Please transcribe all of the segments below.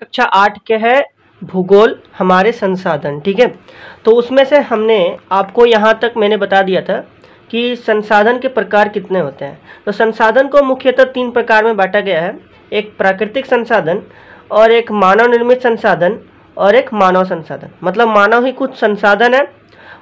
कक्षा आठ के है भूगोल हमारे संसाधन ठीक है तो उसमें से हमने आपको यहाँ तक मैंने बता दिया था कि संसाधन के प्रकार कितने होते हैं तो संसाधन को मुख्यतः तीन प्रकार में बांटा गया है एक प्राकृतिक संसाधन और एक मानव निर्मित संसाधन और एक मानव संसाधन मतलब मानव ही कुछ संसाधन है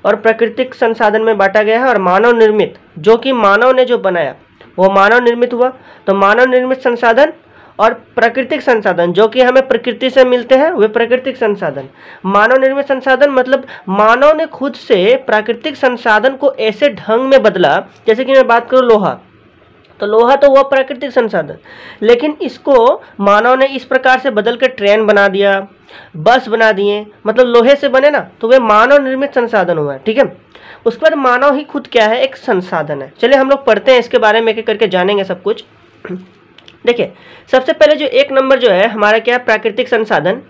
और प्राकृतिक संसाधन में बांटा गया है और मानव निर्मित जो कि मानव ने जो बनाया वो मानव निर्मित हुआ तो मानव निर्मित संसाधन और प्राकृतिक संसाधन जो कि हमें प्रकृति से मिलते हैं वे प्राकृतिक संसाधन मानव निर्मित संसाधन मतलब मानव ने खुद से प्राकृतिक संसाधन को ऐसे ढंग में बदला जैसे कि मैं बात करूँ लोहा तो लोहा तो हुआ प्राकृतिक संसाधन लेकिन इसको मानव ने इस प्रकार से बदल कर ट्रेन बना दिया बस बना दिए मतलब लोहे से बने ना तो वे मानव निर्मित संसाधन हुआ ठीक है उसके बाद मानव ही खुद क्या है एक संसाधन है चलिए हम लोग पढ़ते हैं इसके बारे में एक करके जानेंगे सब कुछ देखिए सबसे पहले जो एक नंबर जो है हमारा क्या है प्राकृतिक संसाधन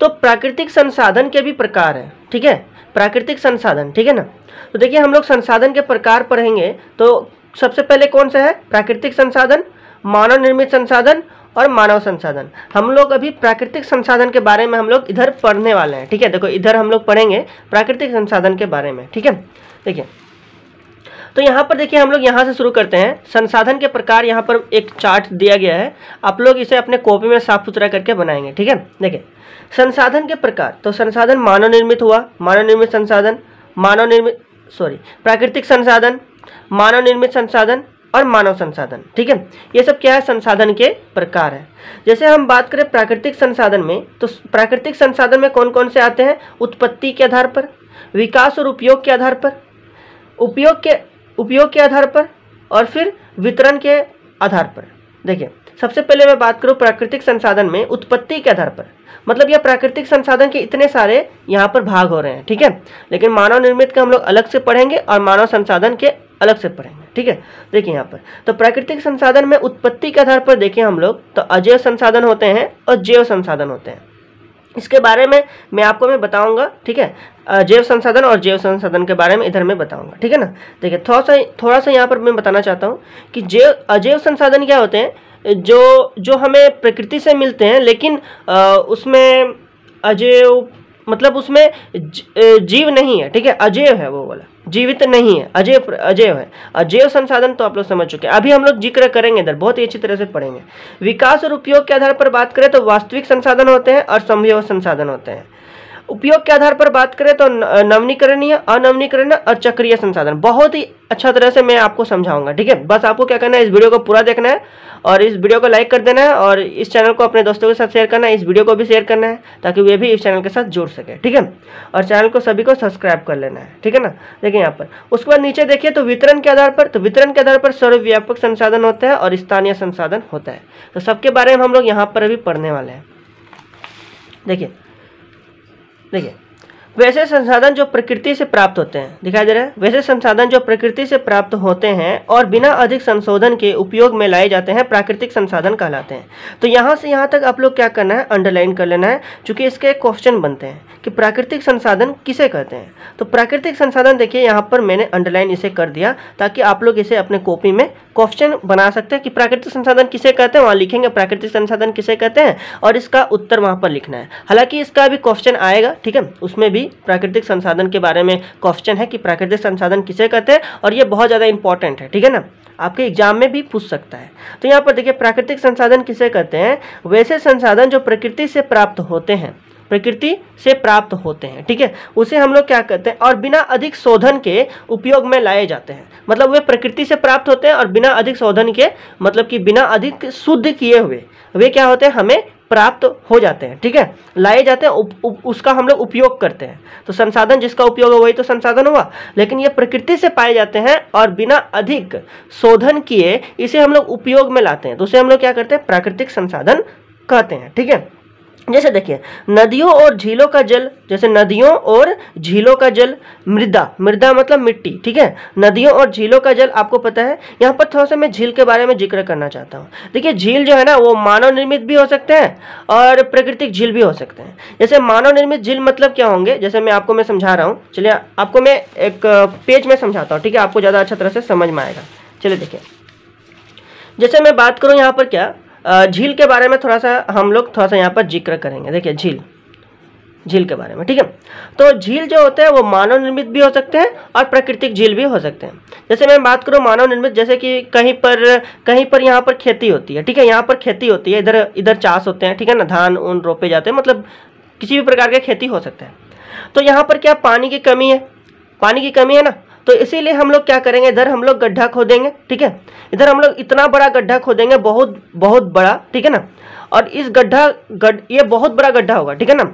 तो प्राकृतिक संसाधन के भी प्रकार है ठीक है प्राकृतिक संसाधन ठीक है ना तो देखिए हम लोग संसाधन के प्रकार पढ़ेंगे तो सबसे पहले कौन सा है प्राकृतिक संसाधन मानव निर्मित संसाधन और मानव संसाधन हम लोग अभी प्राकृतिक संसाधन के बारे में हम लोग इधर पढ़ने वाले हैं ठीक है देखो इधर हम लोग पढ़ेंगे प्राकृतिक संसाधन के बारे में ठीक है देखिए तो यहाँ पर देखिए हम लोग यहाँ से शुरू करते हैं संसाधन के प्रकार यहाँ पर एक चार्ट दिया गया है आप लोग इसे अपने कॉपी में साफ सुथरा करके बनाएंगे ठीक है देखिए संसाधन के प्रकार तो संसाधन मानव निर्मित हुआ मानव निर्मित संसाधन मानव निर्मित सॉरी प्राकृतिक संसाधन मानव निर्मित संसाधन और मानव संसाधन ठीक है ये सब क्या है संसाधन के प्रकार है जैसे हम बात करें प्राकृतिक संसाधन में तो प्राकृतिक संसाधन में कौन कौन से आते हैं उत्पत्ति के आधार पर विकास और उपयोग के आधार पर उपयोग के उपयोग के आधार पर और फिर वितरण के आधार पर देखिए सबसे पहले मैं बात करूँ प्राकृतिक संसाधन में उत्पत्ति के आधार पर मतलब यह प्राकृतिक संसाधन के इतने सारे यहाँ पर भाग हो रहे हैं ठीक है लेकिन मानव निर्मित का हम लोग अलग से पढ़ेंगे और मानव संसाधन के अलग से पढ़ेंगे ठीक है देखिए यहाँ पर तो प्राकृतिक संसाधन में उत्पत्ति के आधार पर देखें हम लोग तो अजैव संसाधन होते हैं और जैव संसाधन होते हैं इसके बारे में मैं आपको मैं बताऊंगा ठीक है जैव संसाधन और जैव संसाधन के बारे में इधर मैं बताऊंगा ठीक है ना देखिए थोड़ा सा थोड़ा सा यहाँ पर मैं बताना चाहता हूँ कि जैव अजैव संसाधन क्या होते हैं जो जो हमें प्रकृति से मिलते हैं लेकिन आ, उसमें अजैव मतलब उसमें ज, जीव नहीं है ठीक है अजैव है वो वाला जीवित नहीं है अजय अजय है अजय संसाधन तो आप लोग समझ चुके हैं अभी हम लोग जिक्र करेंगे इधर बहुत ही अच्छी तरह से पढ़ेंगे विकास और उपयोग के आधार पर बात करें तो वास्तविक संसाधन होते हैं और संभव संसाधन होते हैं उपयोग के आधार पर बात करें तो नवनीकरणीय अनवनीकरणीय और चक्रीय संसाधन बहुत ही अच्छा तरह से मैं आपको समझाऊंगा ठीक है बस आपको क्या करना है इस वीडियो को पूरा देखना है और इस वीडियो को लाइक कर देना है और इस चैनल को अपने दोस्तों के साथ शेयर करना है इस वीडियो को भी शेयर करना है ताकि वे भी इस चैनल के साथ जुड़ सके ठीक है और चैनल को सभी को सब्सक्राइब कर लेना है ठीक है ना देखिए यहाँ पर उसके बाद नीचे देखिए तो वितरण के आधार पर तो वितरण के आधार पर सर्वव्यापक संसाधन होता है और स्थानीय संसाधन होता है तो सबके बारे में हम लोग यहाँ पर अभी पढ़ने वाले हैं देखिए 那个。वैसे संसाधन जो प्रकृति से प्राप्त होते हैं दिखाई दे रहा है वैसे संसाधन जो प्रकृति से प्राप्त होते हैं और बिना अधिक संशोधन के उपयोग में लाए जाते हैं प्राकृतिक संसाधन कहलाते हैं तो यहाँ से यहाँ तक आप लोग क्या करना है अंडरलाइन कर लेना है क्योंकि इसके क्वेश्चन बनते हैं कि प्राकृतिक संसाधन किसे कहते हैं तो प्राकृतिक संसाधन देखिए यहाँ पर मैंने अंडरलाइन इसे कर दिया ताकि आप लोग इसे अपने कॉपी में क्वेश्चन बना सकते हैं कि प्राकृतिक संसाधन किसे कहते हैं वहाँ लिखेंगे प्राकृतिक संसाधन किसे कहते हैं और इसका उत्तर वहाँ पर लिखना है हालांकि इसका भी क्वेश्चन आएगा ठीक है उसमें भी भी प्राकृतिक संसाधन के बारे में क्वेश्चन है कि प्राकृतिक संसाधन किसे कहते हैं और ये बहुत ज़्यादा इंपॉर्टेंट है ठीक है ना आपके एग्जाम में भी पूछ सकता है तो यहाँ पर देखिए प्राकृतिक संसाधन किसे कहते हैं वैसे संसाधन जो प्रकृति से प्राप्त होते हैं प्रकृति से प्राप्त होते हैं ठीक है उसे हम लोग क्या कहते हैं और बिना अधिक शोधन के उपयोग में लाए जाते हैं मतलब वे प्रकृति से प्राप्त होते हैं और बिना अधिक शोधन के मतलब कि बिना अधिक शुद्ध किए हुए वे क्या होते हैं हमें प्राप्त हो जाते हैं ठीक है लाए जाते हैं उसका हम लोग उपयोग करते हैं तो संसाधन जिसका उपयोग हो वही तो संसाधन हुआ लेकिन ये प्रकृति से पाए जाते हैं और बिना अधिक शोधन किए इसे हम लोग उपयोग में लाते हैं तो उसे हम लोग क्या करते हैं प्राकृतिक संसाधन कहते हैं ठीक है जैसे देखिए नदियों और झीलों का जल जैसे नदियों और झीलों का जल मृदा मृदा मतलब मिट्टी ठीक है नदियों और झीलों का जल आपको पता है यहाँ पर थोड़ा सा मैं झील के बारे में जिक्र करना चाहता हूँ देखिए झील जो है ना वो मानव निर्मित भी हो सकते हैं और प्राकृतिक झील भी हो सकते हैं जैसे मानव निर्मित झील मतलब क्या होंगे जैसे मैं आपको मैं समझा रहा हूँ चलिए आपको मैं एक पेज में समझाता हूँ ठीक है आपको ज़्यादा अच्छा तरह से समझ में आएगा चलिए देखिए जैसे मैं बात करूँ यहाँ पर क्या झील के बारे में थोड़ा सा हम लोग थोड़ा सा यहाँ पर जिक्र करेंगे देखिए झील झील के बारे में ठीक है तो झील जो होते हैं वो मानव निर्मित भी हो सकते हैं और प्राकृतिक झील भी हो सकते हैं जैसे मैं बात करूँ मानव निर्मित जैसे कि कहीं पर कहीं पर यहाँ पर खेती होती है ठीक है यहाँ पर खेती होती है इधर इधर चास होते हैं ठीक है ना धान उन रोपे जाते हैं मतलब किसी भी प्रकार के खेती हो सकता है तो यहाँ पर क्या पानी की कमी है पानी की कमी है ना तो इसीलिए हम लोग क्या करेंगे इधर हम लोग गड्ढा खोदेंगे ठीक है इधर हम लोग इतना बड़ा गड्ढा खोदेंगे बहुत बहुत बड़ा ठीक है ना और इस गड्ढा गड ये बहुत बड़ा गड्ढा होगा ठीक है ना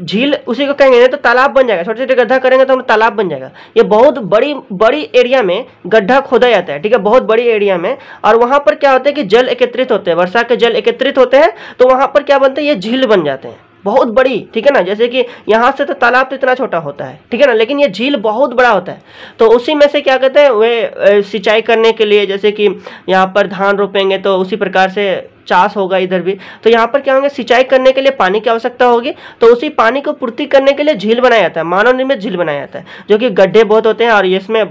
झील उसी को कहेंगे नहीं तो तालाब बन जाएगा छोटे छोटे गड्ढा करेंगे तो हम तालाब बन जाएगा ये बहुत बड़ी बड़ी एरिया में गड्ढा खोदा जाता है ठीक है बहुत बड़ी एरिया में और वहाँ पर क्या होता है कि जल एकत्रित होते हैं वर्षा के जल एकत्रित होते हैं तो वहाँ पर क्या बनते हैं ये झील बन जाते हैं बहुत बड़ी ठीक है ना जैसे कि यहाँ से तो तालाब तो इतना छोटा होता है ठीक है ना लेकिन ये झील बहुत बड़ा होता है तो उसी में से क्या कहते हैं वे सिंचाई करने के लिए जैसे कि यहाँ पर धान रोपेंगे तो उसी प्रकार से चास होगा इधर भी तो यहाँ पर क्या होंगे सिंचाई करने के लिए पानी की आवश्यकता होगी तो उसी पानी को पूर्ति करने के लिए झील बनाया जाता है मानव निर्मित झील बनाया जाता है जो कि गड्ढे बहुत होते हैं और इसमें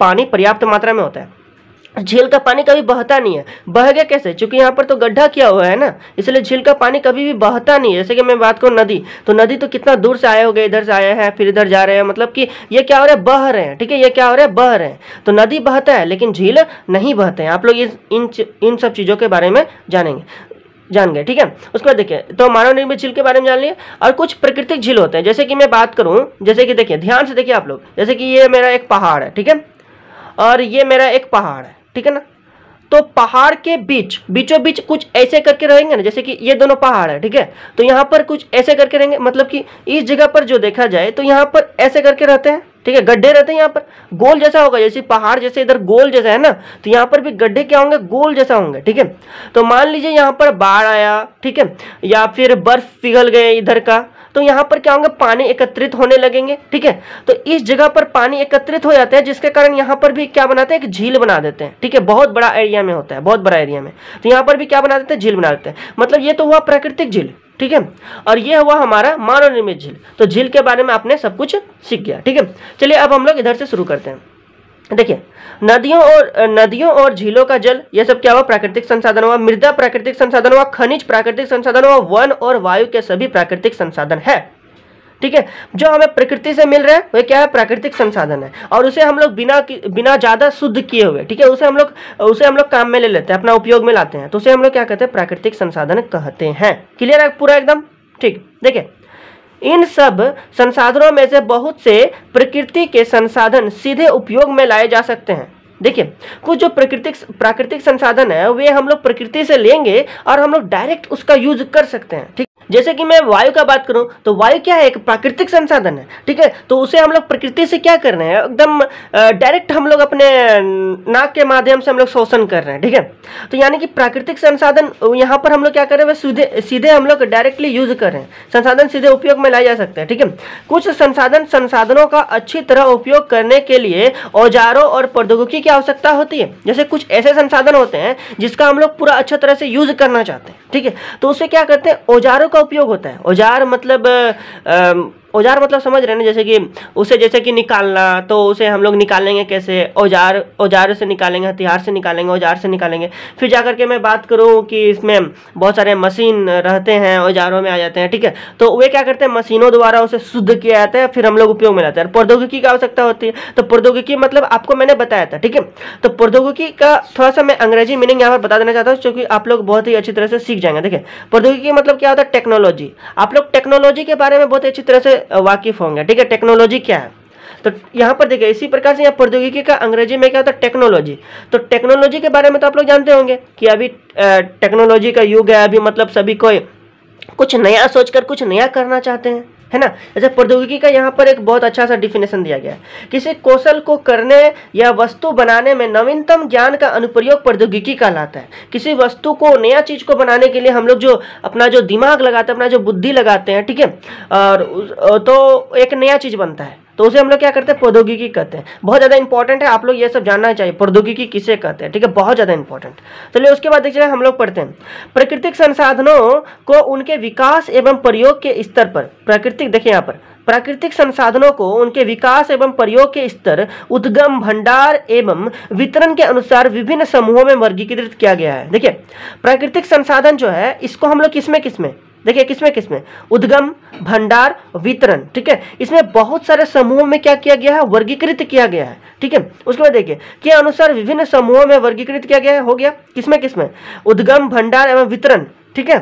पानी पर्याप्त मात्रा में होता है झील का पानी कभी बहता नहीं है बहेगा कैसे क्योंकि यहाँ पर तो गड्ढा किया हुआ है ना इसलिए झील का पानी कभी भी बहता नहीं है जैसे कि मैं बात करूँ नदी तो नदी तो कितना दूर से आए हो गए इधर से आए हैं फिर इधर जा रहे हैं मतलब कि ये क्या हो रहा है बह रहे हैं ठीक है ये क्या हो रहा है बह रहे हैं तो नदी बहता है लेकिन झील नहीं बहते हैं आप लोग इन इन सब चीज़ों के बारे में जानेंगे जान गए ठीक है उसके बाद देखिए तो मानव निर्मित झील के बारे में जान लिए और कुछ प्राकृतिक झील होते हैं जैसे कि मैं बात करूँ जैसे कि देखिए ध्यान से देखिए आप लोग जैसे कि ये मेरा एक पहाड़ है ठीक है और ये मेरा एक पहाड़ है ठीक है ना तो पहाड़ के बीच बीचों बीच कुछ ऐसे करके रहेंगे ना जैसे कि ये दोनों पहाड़ है ठीक है तो यहाँ पर कुछ ऐसे करके रहेंगे मतलब कि इस जगह पर जो देखा जाए तो यहाँ पर ऐसे करके रहते हैं ठीक है गड्ढे रहते हैं यहाँ पर गोल जैसा होगा जैसे पहाड़ जैसे इधर गोल जैसा है ना तो यहाँ पर भी गड्ढे क्या होंगे गोल जैसा होंगे ठीक है तो मान लीजिए यहाँ पर बाढ़ आया ठीक है या फिर बर्फ पिघल गए इधर का तो यहाँ पर क्या होंगे पानी एकत्रित होने लगेंगे ठीक है तो इस जगह पर पानी एकत्रित हो जाता है जिसके कारण यहाँ पर भी क्या बनाते हैं एक झील बना देते हैं ठीक है बहुत बड़ा एरिया में होता है बहुत बड़ा एरिया में तो यहाँ पर भी क्या बना देते हैं झील बना देते हैं मतलब ये तो हुआ प्राकृतिक झील ठीक है और ये हुआ हमारा मानव निर्मित झील तो झील के बारे में आपने सब कुछ सीख गया ठीक है चलिए अब हम लोग इधर से शुरू करते हैं देखिए नदियों और नदियों और झीलों का जल यह सब क्या हुआ प्राकृतिक संसाधन हुआ मृदा प्राकृतिक संसाधन हुआ खनिज प्राकृतिक संसाधन हुआ वन और वायु के सभी प्राकृतिक संसाधन है ठीक है जो हमें प्रकृति से मिल रहा है वह क्या है प्राकृतिक संसाधन है और उसे हम लोग बिना बिना ज़्यादा शुद्ध किए हुए ठीक है उसे हम लोग उसे हम लोग काम में ले लेते हैं अपना उपयोग में लाते हैं तो उसे हम लोग क्या कहते हैं प्राकृतिक संसाधन कहते हैं क्लियर है पूरा एकदम ठीक देखिये इन सब संसाधनों में से बहुत से प्रकृति के संसाधन सीधे उपयोग में लाए जा सकते हैं देखिए कुछ जो प्रकृतिक प्राकृतिक संसाधन है वे हम लोग प्रकृति से लेंगे और हम लोग डायरेक्ट उसका यूज कर सकते हैं ठीक जैसे कि मैं वायु का बात करूँ तो वायु क्या है एक प्राकृतिक संसाधन है ठीक है तो उसे हम लोग प्रकृति से क्या कर रहे हैं एकदम डायरेक्ट हम लोग अपने नाक के माध्यम से हम लोग शोषण कर रहे हैं ठीक है तो यानी कि प्राकृतिक संसाधन यहाँ पर हम लोग क्या कर रहे हैं सीधे सीधे हम लोग डायरेक्टली यूज कर रहे हैं संसाधन सीधे उपयोग में लाए जा सकते हैं ठीक है कुछ संसाधन संसाधनों का अच्छी तरह उपयोग करने के लिए औजारों और प्रौद्योगिकी की आवश्यकता होती है जैसे कुछ ऐसे संसाधन होते हैं जिसका हम लोग पूरा अच्छा तरह से यूज करना चाहते हैं ठीक है तो उसे क्या करते हैं औजारों का का उपयोग होता है औजार मतलब औजार मतलब समझ रहे हैं जैसे कि उसे जैसे कि निकालना तो उसे हम लोग निकालेंगे कैसे औजार औजार से निकालेंगे हथियार से निकालेंगे औजार से निकालेंगे फिर जाकर के मैं बात करूँ कि इसमें बहुत सारे मशीन रहते हैं औजारों में आ जाते हैं ठीक है तो वे क्या करते हैं मशीनों द्वारा उसे शुद्ध किया जाता है फिर हम लोग उपयोग में लाते हैं प्रौद्योगिकी की आवश्यकता होती है तो प्रौद्योगिकी मतलब आपको मैंने बताया था ठीक है तो प्रौद्योगिकी का थोड़ा सा मैं अंग्रेजी मीनिंग यहाँ पर बता देना चाहता हूँ क्योंकि आप लोग बहुत ही अच्छी तरह से सीख जाएंगे देखिए प्रौद्योगिकी मतलब क्या होता है टेक्नोलॉजी आप लोग टेक्नोलॉजी के बारे में बहुत अच्छी तरह से वाकिफ़ होंगे ठीक है टेक्नोलॉजी क्या है तो यहाँ पर देखिए इसी प्रकार से यहाँ प्रौद्योगिकी का अंग्रेजी में क्या होता है टेक्नोलॉजी तो टेक्नोलॉजी के बारे में तो आप लोग जानते होंगे कि अभी टेक्नोलॉजी का युग है अभी मतलब सभी कोई कुछ नया सोचकर कुछ नया करना चाहते हैं है ना अच्छा प्रौद्योगिकी का यहाँ पर एक बहुत अच्छा सा डिफिनेशन दिया गया है किसी कौशल को करने या वस्तु बनाने में नवीनतम ज्ञान का अनुप्रयोग प्रौद्योगिकी कहलाता है किसी वस्तु को नया चीज को बनाने के लिए हम लोग जो अपना जो दिमाग लगाते हैं अपना जो बुद्धि लगाते हैं ठीक है और तो एक नया चीज बनता है तो उसे हम लोग क्या करते हैं प्रौद्योगिकी कहते हैं बहुत ज़्यादा इंपॉर्टेंट है आप लोग ये सब जानना चाहिए प्रौद्योगिकी किसे कहते हैं ठीक है बहुत ज़्यादा इंपॉर्टेंट चलिए उसके बाद देखिए हम लोग पढ़ते हैं प्राकृतिक संसाधनों को उनके विकास एवं प्रयोग के स्तर पर प्राकृतिक देखिए यहाँ पर प्राकृतिक संसाधनों को उनके विकास एवं प्रयोग के स्तर उद्गम भंडार एवं वितरण के अनुसार विभिन्न समूहों में वर्गीकृत किया गया है देखिए प्राकृतिक संसाधन जो है इसको हम लोग किसमें किसमें देखिए किसमें किसमें उद्गम भंडार वितरण ठीक है इसमें बहुत सारे समूहों में क्या किया गया है वर्गीकृत किया गया है ठीक है उसके बाद देखिए के अनुसार विभिन्न समूहों में वर्गीकृत किया गया है हो गया किसमें किसमें उद्गम भंडार एवं वितरण ठीक है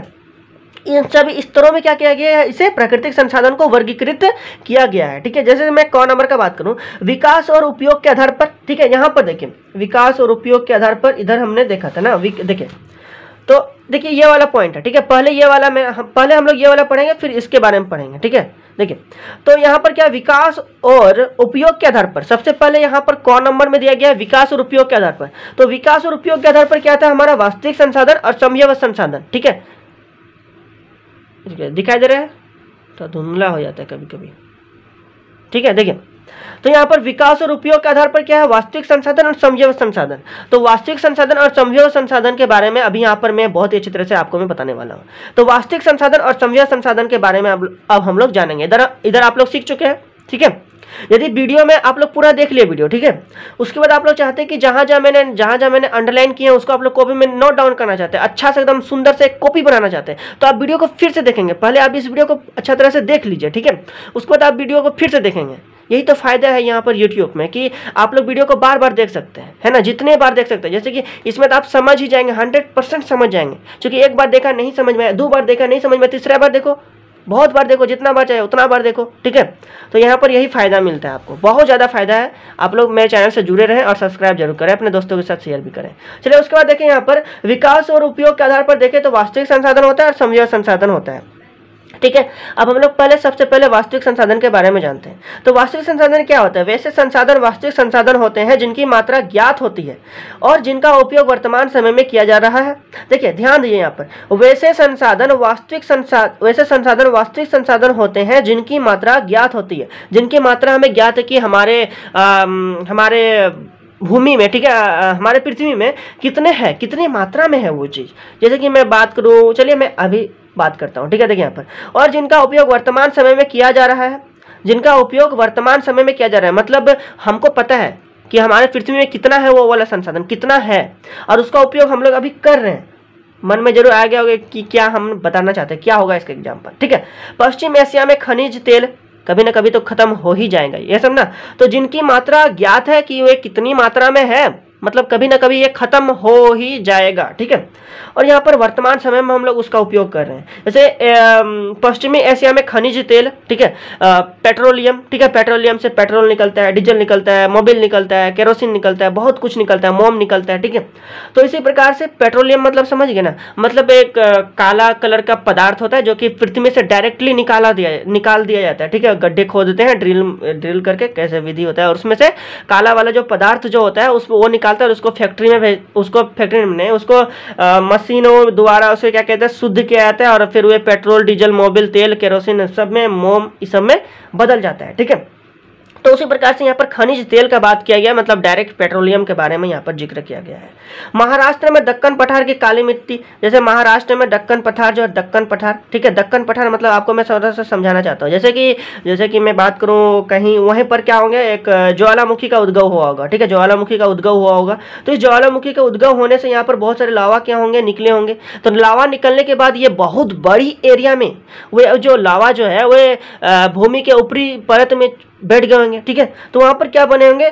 इन सभी स्तरों में क्या किया गया है इसे प्राकृतिक संसाधन को वर्गीकृत किया गया है ठीक है जैसे मैं कौन नंबर का बात करूं विकास और उपयोग के आधार पर ठीक है यहां पर देखिए विकास और उपयोग के आधार पर इधर हमने देखा था ना देखिए तो देखिए ये वाला पॉइंट है ठीक है पहले ये वाला मैं हम पहले हम लोग ये वाला पढ़ेंगे फिर इसके बारे में पढ़ेंगे ठीक है देखिए तो यहाँ पर क्या विकास और उपयोग के आधार पर सबसे पहले यहाँ पर कौन नंबर में दिया गया है विकास और उपयोग के आधार पर तो विकास और उपयोग के आधार पर क्या था हमारा वास्तविक संसाधन और समयव संसाधन ठीक है दिखाई दे रहा है तो धुंधला हो जाता है कभी कभी ठीक है देखिए तो यहाँ पर विकास और उपयोग के आधार पर क्या है वास्तविक संसाधन और समझौव संसाधन तो वास्तविक संसाधन और समझौव संसाधन के बारे में अभी यहाँ पर मैं बहुत ही अच्छी तरह से आपको मैं बताने वाला हूँ तो वास्तविक संसाधन और समझौव संसाधन के बारे में अब हम लोग जानेंगे इधर इधर आप लोग सीख चुके हैं ठीक है यदि वीडियो में आप लोग पूरा देख लिए वीडियो ठीक है उसके बाद आप लोग चाहते हैं कि जहां जहां मैंने जहां जहां मैंने अंडरलाइन किया है उसको आप लोग कॉपी में नोट डाउन करना चाहते हैं अच्छा से एकदम सुंदर से एक कॉपी बनाना चाहते हैं तो आप वीडियो को फिर से देखेंगे पहले आप इस वीडियो को अच्छा तरह से देख लीजिए ठीक है उसके बाद आप वीडियो को फिर से देखेंगे यही तो फ़ायदा है यहाँ पर यूट्यूब में कि आप लोग वीडियो को बार बार देख सकते हैं है ना जितने बार देख सकते हैं जैसे कि इसमें तो आप समझ ही जाएंगे हंड्रेड परसेंट समझ जाएंगे क्योंकि एक बार देखा नहीं समझ में आया दो बार देखा नहीं समझ में तीसरा बार देखो बहुत बार देखो जितना बार चाहे उतना बार देखो ठीक है तो यहाँ पर यही फ़ायदा मिलता है आपको बहुत ज़्यादा फायदा है आप लोग मेरे चैनल से जुड़े रहें और सब्सक्राइब जरूर करें अपने दोस्तों के साथ शेयर भी करें चलिए उसके बाद देखें यहाँ पर विकास और उपयोग के आधार पर देखें तो वास्तविक संसाधन होता है और समझ संसाधन होता है ठीक है अब हम लोग पहले सबसे पहले वास्तविक संसाधन के बारे में जानते हैं तो वास्तविक संसाधन क्या होता है वैसे संसाधन वास्तविक संसाधन होते हैं जिनकी मात्रा ज्ञात होती है और जिनका उपयोग वर्तमान समय में किया जा रहा है देखिए ध्यान दीजिए यहाँ पर वैसे संसाधन वास्तविक संसाधन वैसे संसाधन वास्तविक संसाधन होते हैं जिनकी मात्रा ज्ञात होती है जिनकी मात्रा हमें ज्ञात है कि हमारे आ, हमारे भूमि में ठीक है हमारे पृथ्वी में कितने हैं कितनी मात्रा में है वो चीज़ जैसे कि मैं बात करूँ चलिए मैं अभी बात करता हूँ ठीक है देखिए यहाँ पर और जिनका उपयोग वर्तमान समय में किया जा रहा है जिनका उपयोग वर्तमान समय में किया जा रहा है मतलब हमको पता है कि हमारे पृथ्वी में कितना है वो वाला संसाधन कितना है और उसका उपयोग हम लोग अभी कर रहे हैं मन में जरूर आ गया होगा कि क्या हम बताना चाहते हैं क्या होगा इसका एग्जाम्पल ठीक है पश्चिम एशिया में खनिज तेल कभी ना कभी तो खत्म हो ही जाएगा ये सब ना तो जिनकी मात्रा ज्ञात है कि वे कितनी मात्रा में है मतलब कभी ना कभी ये खत्म हो ही जाएगा ठीक है और यहाँ पर वर्तमान समय में हम लोग उसका उपयोग कर रहे हैं जैसे पश्चिमी एशिया में खनिज तेल ठीक है पेट्रोलियम ठीक है पेट्रोलियम से पेट्रोल निकलता है डीजल निकलता है मोबिल निकलता है केरोसिन निकलता है बहुत कुछ निकलता है मोम निकलता है ठीक है तो इसी प्रकार से पेट्रोलियम मतलब समझ गए ना मतलब एक काला कलर का पदार्थ होता है जो कि पृथ्वी से डायरेक्टली निकाला दिया निकाल दिया जाता है ठीक है गड्ढे खोदते हैं ड्रिल ड्रिल करके कैसे विधि होता है और उसमें से काला वाला जो पदार्थ जो होता है उसमें वो निकाल निकालता है और उसको फैक्ट्री में भेज उसको फैक्ट्री में उसको आ, मशीनों द्वारा उसे क्या कहते हैं शुद्ध किया जाता है और फिर वे पेट्रोल डीजल मोबिल तेल केरोसिन सब में मोम इस सब में बदल जाता है ठीक है तो उसी प्रकार से यहाँ पर खनिज तेल का बात किया गया मतलब डायरेक्ट पेट्रोलियम के बारे में यहाँ पर जिक्र किया गया है महाराष्ट्र में दक्कन पठार की काली मिट्टी जैसे महाराष्ट्र में दक्कन पठार जो है दक्कन पठार ठीक है दक्कन पठार मतलब आपको मैं समझाना चाहता हूँ जैसे कि जैसे कि मैं बात करूँ कहीं वहीं पर क्या होंगे एक ज्वालामुखी का उद्गव हुआ होगा ठीक है ज्वालामुखी का उद्गव हुआ होगा तो इस ज्वालामुखी का उद्गव होने से यहाँ पर बहुत सारे लावा क्या होंगे निकले होंगे तो लावा निकलने के बाद ये बहुत बड़ी एरिया में वे जो लावा जो है वे भूमि के ऊपरी परत में बैठ गए होंगे ठीक है तो वहाँ पर क्या बने होंगे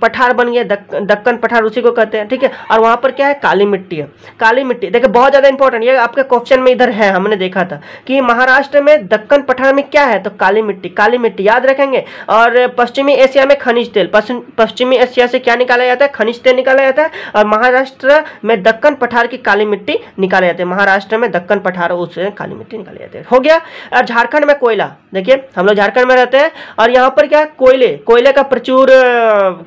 पठार बन गए दक, दक्कन पठार उसी को कहते हैं ठीक है और वहाँ पर क्या है काली मिट्टी है काली मिट्टी देखिए बहुत ज़्यादा इंपॉर्टेंट ये आपके क्वेश्चन में इधर है हमने देखा था कि महाराष्ट्र में दक्कन पठार में क्या है तो काली मिट्टी काली मिट्टी याद रखेंगे और पश्चिमी एशिया में खनिज तेल पश्चिमी एशिया से क्या निकाला जाता है खनिज तेल निकाला जाता है और महाराष्ट्र में दक्कन पठार की काली मिट्टी निकाले जाते हैं महाराष्ट्र में दक्कन पठार उससे काली मिट्टी निकाली जाती है हो गया और झारखंड में कोयला देखिए हम लोग झारखंड में रहते हैं और यहाँ पर क्या कोयले कोयले का प्रचुर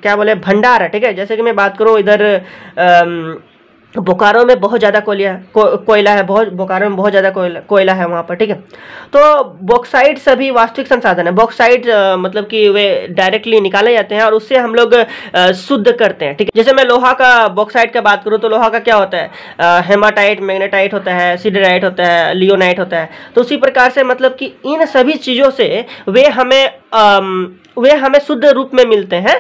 क्या बोले भंडार है ठीक है जैसे कि मैं बात करूँ इधर तो बोकारो में बहुत ज़्यादा कोयला को, कोयला है बहुत बोकारो में बहुत ज़्यादा कोयला कोयला है वहाँ पर ठीक है तो बॉक्साइड सभी वास्तविक संसाधन है बॉक्साइड मतलब कि वे डायरेक्टली निकाले जाते हैं और उससे हम लोग शुद्ध करते हैं ठीक है जैसे मैं लोहा का बॉक्साइड का बात करूँ तो लोहा का क्या होता है हेमाटाइट मैग्नेटाइट होता है सीडराइट होता है लियोनाइट होता है तो उसी प्रकार से मतलब कि इन सभी चीज़ों से वे हमें आ, वे हमें शुद्ध रूप में मिलते हैं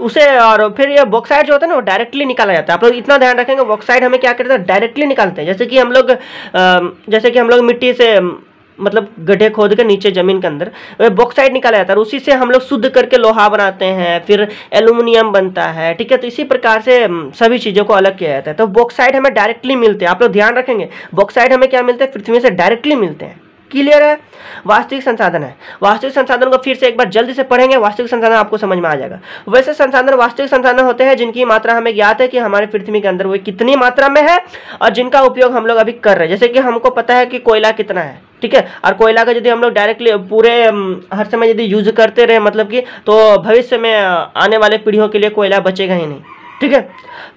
उसे और फिर ये बॉक्साइड जो होता है ना वो डायरेक्टली निकाला जाता है आप लोग इतना ध्यान रखेंगे बॉक्साइड हमें क्या करते हैं डायरेक्टली निकालते हैं जैसे कि हम लोग जैसे कि हम लोग मिट्टी से मतलब गड्ढे खोद के नीचे ज़मीन के अंदर बॉक्साइड निकाला जाता है उसी से हम लोग शुद्ध करके लोहा बनाते हैं फिर एलुमिनियम बनता है ठीक है तो इसी प्रकार से सभी चीज़ों को अलग किया जाता है तो बॉक्साइड हमें डायरेक्टली मिलते हैं आप लोग ध्यान रखेंगे बॉक्साइड हमें क्या मिलते हैं पृथ्वी से डायरेक्टली मिलते हैं क्लियर है वास्तविक संसाधन है वास्तविक संसाधन को फिर से एक बार जल्दी से पढ़ेंगे वास्तविक संसाधन आपको समझ में आ जाएगा वैसे संसाधन वास्तविक संसाधन होते हैं जिनकी मात्रा हमें ज्ञात है कि हमारे पृथ्वी के अंदर वो कितनी मात्रा में है और जिनका उपयोग हम लोग अभी कर रहे हैं जैसे कि हमको पता है कि कोयला कितना है ठीक है और कोयला का यदि हम लोग डायरेक्टली पूरे हर समय यदि यूज करते रहे मतलब कि तो भविष्य में आने वाले पीढ़ियों के लिए कोयला बचेगा ही नहीं ठीक है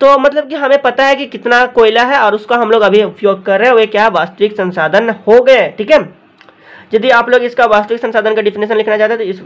तो मतलब कि हमें पता है कि कितना कोयला है और उसका हम लोग अभी उपयोग कर रहे हैं वे क्या वास्तविक संसाधन हो गए ठीक है यदि आप लोग इसका वास्तविक संसाधन का डिफिनेशन लिखना चाहते हैं तो इस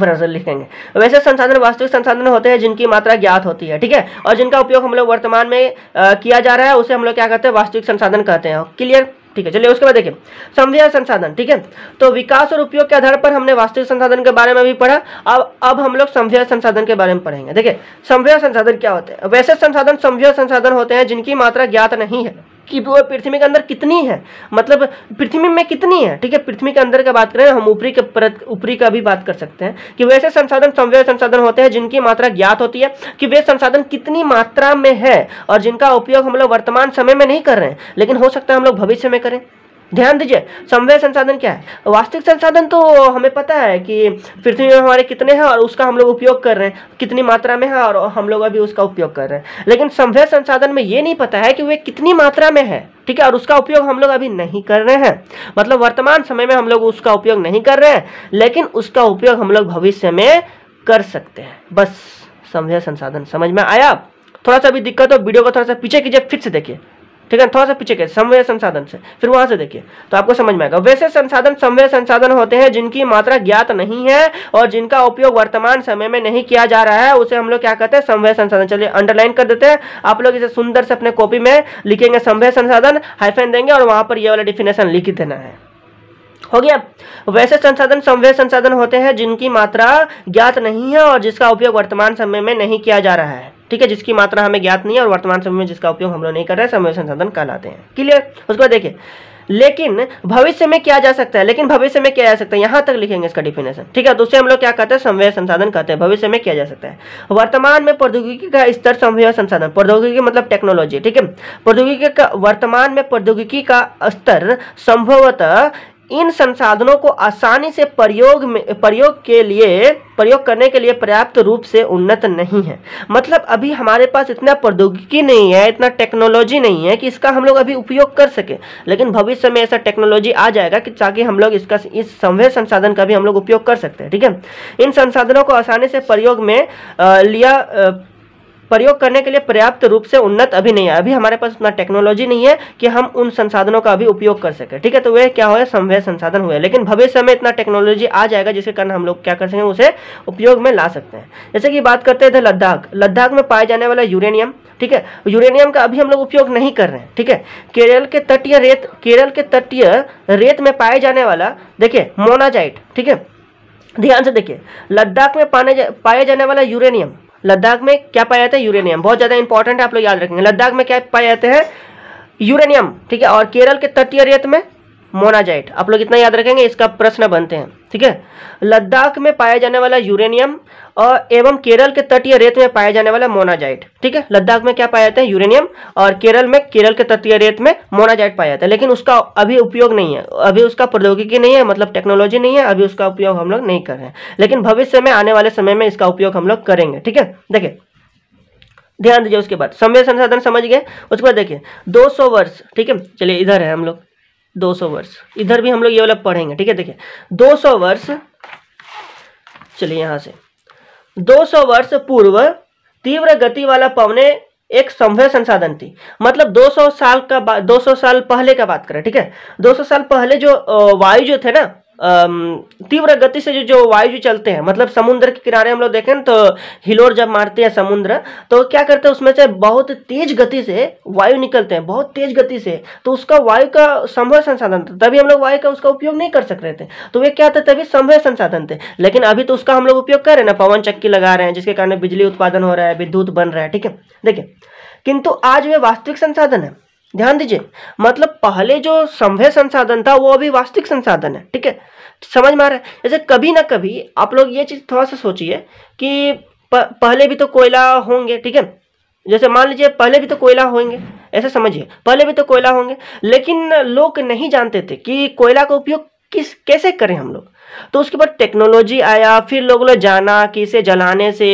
प्रश्न लिखेंगे वैसे संसाधन वास्तविक संसाधन होते हैं जिनकी मात्रा ज्ञात होती है ठीक है और जिनका उपयोग हम लोग वर्तमान में आ, किया जा रहा है उसे हम लोग क्या कहते हैं वास्तविक संसाधन कहते हैं क्लियर ठीक है चलिए उसके बाद देखिए संवय संसाधन ठीक है तो विकास और उपयोग के आधार पर हमने वास्तविक संसाधन के बारे में भी पढ़ा अब अब हम लोग संवय संसाधन के बारे में पढ़ेंगे देखिए संवय संसाधन क्या होते हैं वैसे संसाधन समव्यय संसाधन होते हैं जिनकी मात्रा ज्ञात नहीं है कि वो पृथ्वी के अंदर कितनी है मतलब पृथ्वी में कितनी है ठीक है पृथ्वी के अंदर का बात करें हम ऊपरी के परत ऊपरी का भी बात कर सकते हैं कि वैसे संसाधन संवय संसाधन होते हैं जिनकी मात्रा ज्ञात होती है कि वे संसाधन कितनी मात्रा में है और जिनका उपयोग हम लोग वर्तमान समय में नहीं कर रहे हैं लेकिन हो सकता है हम लोग भविष्य में करें ध्यान दीजिए समवय संसाधन क्या है वास्तविक संसाधन तो हमें पता है कि पृथ्वी में हमारे कितने हैं और उसका हम लोग उपयोग कर रहे हैं कितनी मात्रा में है और हम लोग अभी उसका उपयोग कर रहे हैं लेकिन समवय संसाधन में ये नहीं पता है कि वे कितनी मात्रा में है ठीक है और उसका उपयोग हम लोग अभी नहीं कर रहे हैं मतलब वर्तमान समय में हम लोग उसका उपयोग नहीं कर रहे हैं लेकिन उसका उपयोग हम लोग भविष्य में कर सकते हैं बस समझे संसाधन समझ में आया थोड़ा सा अभी दिक्कत हो वीडियो को थोड़ा सा पीछे कीजिए फिर से देखिए ठीक है थोड़ा सा पीछे के समवय संसाधन से फिर वहां से देखिए तो आपको समझ में आएगा वैसे संसाधन समवय संसाधन होते हैं जिनकी मात्रा ज्ञात नहीं है और जिनका उपयोग वर्तमान समय में नहीं किया जा रहा है उसे हम लोग क्या कहते हैं समवय संसाधन चलिए अंडरलाइन कर देते हैं आप लोग इसे सुंदर से अपने कॉपी में लिखेंगे समवय संसाधन हाइफेन देंगे और वहां पर यह वाला डिफिनेशन लिख देना है हो गया वैसे संसाधन समवय संसाधन होते हैं जिनकी मात्रा ज्ञात नहीं है और जिसका उपयोग वर्तमान समय में नहीं किया जा रहा है ठीक है जिसकी मात्रा हमें ज्ञात नहीं है और वर्तमान समय में जिसका उपयोग हम लोग नहीं कर रहे हैं समय संसाधन कहलाते हैं क्लियर उसके बाद देखिए लेकिन भविष्य में क्या जा सकता है लेकिन भविष्य में क्या जा सकता है यहाँ तक लिखेंगे इसका डिफिनेशन ठीक है दूसरे तो हम लोग क्या कहते हैं संवेय संसाधन कहते हैं भविष्य में किया जा सकता है वर्तमान में प्रौद्योगिकी का स्तर संवेय संसाधन प्रौद्योगिकी मतलब टेक्नोलॉजी ठीक है प्रौद्योगिकी का वर्तमान में प्रौद्योगिकी का स्तर संभवतः इन संसाधनों को आसानी से प्रयोग में प्रयोग के लिए प्रयोग करने के लिए पर्याप्त रूप से उन्नत नहीं है मतलब अभी हमारे पास इतना प्रौद्योगिकी नहीं है इतना टेक्नोलॉजी नहीं है कि इसका हम लोग अभी उपयोग कर सकें लेकिन भविष्य में ऐसा टेक्नोलॉजी आ जाएगा कि ताकि हम लोग इसका इस संवय संसाधन का भी हम लोग उपयोग कर सकते हैं ठीक है इन संसाधनों को आसानी से प्रयोग में लिया प्रयोग करने के लिए पर्याप्त रूप से उन्नत अभी नहीं है अभी हमारे पास उतना टेक्नोलॉजी नहीं है कि हम उन संसाधनों का अभी उपयोग कर सके ठीक है तो वह क्या हो संभव संसाधन हुए लेकिन भविष्य में इतना टेक्नोलॉजी आ जाएगा जिसके कारण हम लोग क्या कर सकें उसे उपयोग में ला सकते हैं जैसे कि बात करते हैं लद्दाख लद्दाख में पाए जाने वाला यूरेनियम ठीक है यूरेनियम का अभी हम लोग उपयोग नहीं कर रहे हैं ठीक है केरल के तटीय रेत केरल के तटीय रेत में पाए जाने वाला देखिए मोनाजाइट ठीक है ध्यान से देखिए लद्दाख में पाने जा, पाए जाने वाला यूरेनियम लद्दाख में क्या पाया जाता है यूरेनियम बहुत ज़्यादा इंपॉर्टेंट है आप लोग याद रखेंगे लद्दाख में क्या पाए जाते हैं यूरेनियम ठीक है और केरल के तटीय रेत में मोनाजाइट आप लोग इतना याद रखेंगे इसका प्रश्न बनते हैं ठीक है लद्दाख में पाया जाने वाला यूरेनियम और एवं केरल के तटीय रेत में पाया जाने वाला मोनाजाइट ठीक है लद्दाख में क्या पाया जाता है यूरेनियम और केरल में केरल के तटीय रेत में मोनाजाइट पाया जाता है लेकिन उसका अभी उपयोग नहीं है अभी उसका प्रौद्योगिकी नहीं है मतलब टेक्नोलॉजी नहीं है अभी उसका उपयोग हम लोग नहीं कर रहे हैं लेकिन भविष्य में आने वाले समय में इसका उपयोग हम लोग करेंगे ठीक है देखिए ध्यान दीजिए उसके बाद समय संसाधन समझ गए उसके बाद देखिए 200 वर्ष ठीक है चलिए इधर है हम लोग 200 वर्ष इधर भी हम लोग ये वाला पढ़ेंगे ठीक है देखिए 200 वर्ष चलिए यहाँ से 200 वर्ष पूर्व तीव्र गति वाला पवने एक संभव संसाधन थी मतलब 200 साल का 200 साल पहले का बात करें ठीक है 200 साल पहले जो वायु जो थे ना तीव्र गति से जो जो वायु चलते हैं मतलब समुद्र के किनारे हम लोग देखें तो हिलोर जब मारते हैं समुद्र तो क्या करते हैं उसमें से बहुत तेज गति से वायु निकलते हैं बहुत तेज गति से तो उसका वायु का संभव संसाधन था तभी हम लोग वायु का उसका उपयोग नहीं कर सक रहे थे तो वे क्या थे तभी संभव संसाधन थे लेकिन अभी तो उसका हम लोग उपयोग कर रहे हैं ना पवन चक्की लगा रहे हैं जिसके कारण बिजली उत्पादन हो रहा है विद्युत बन रहा है ठीक है देखिए किंतु आज वे वास्तविक संसाधन है ध्यान दीजिए मतलब पहले जो संभय संसाधन था वो अभी वास्तविक संसाधन है ठीक है समझ में आ रहा है जैसे कभी ना कभी आप लोग ये चीज़ थोड़ा सा सोचिए कि प, पहले भी तो कोयला होंगे ठीक है जैसे मान लीजिए पहले भी तो कोयला होंगे ऐसा समझिए पहले भी तो कोयला होंगे लेकिन लोग नहीं जानते थे कि कोयला का उपयोग किस कैसे करें हम लोग तो उसके बाद टेक्नोलॉजी आया फिर लोगों ने जाना कि इसे जलाने से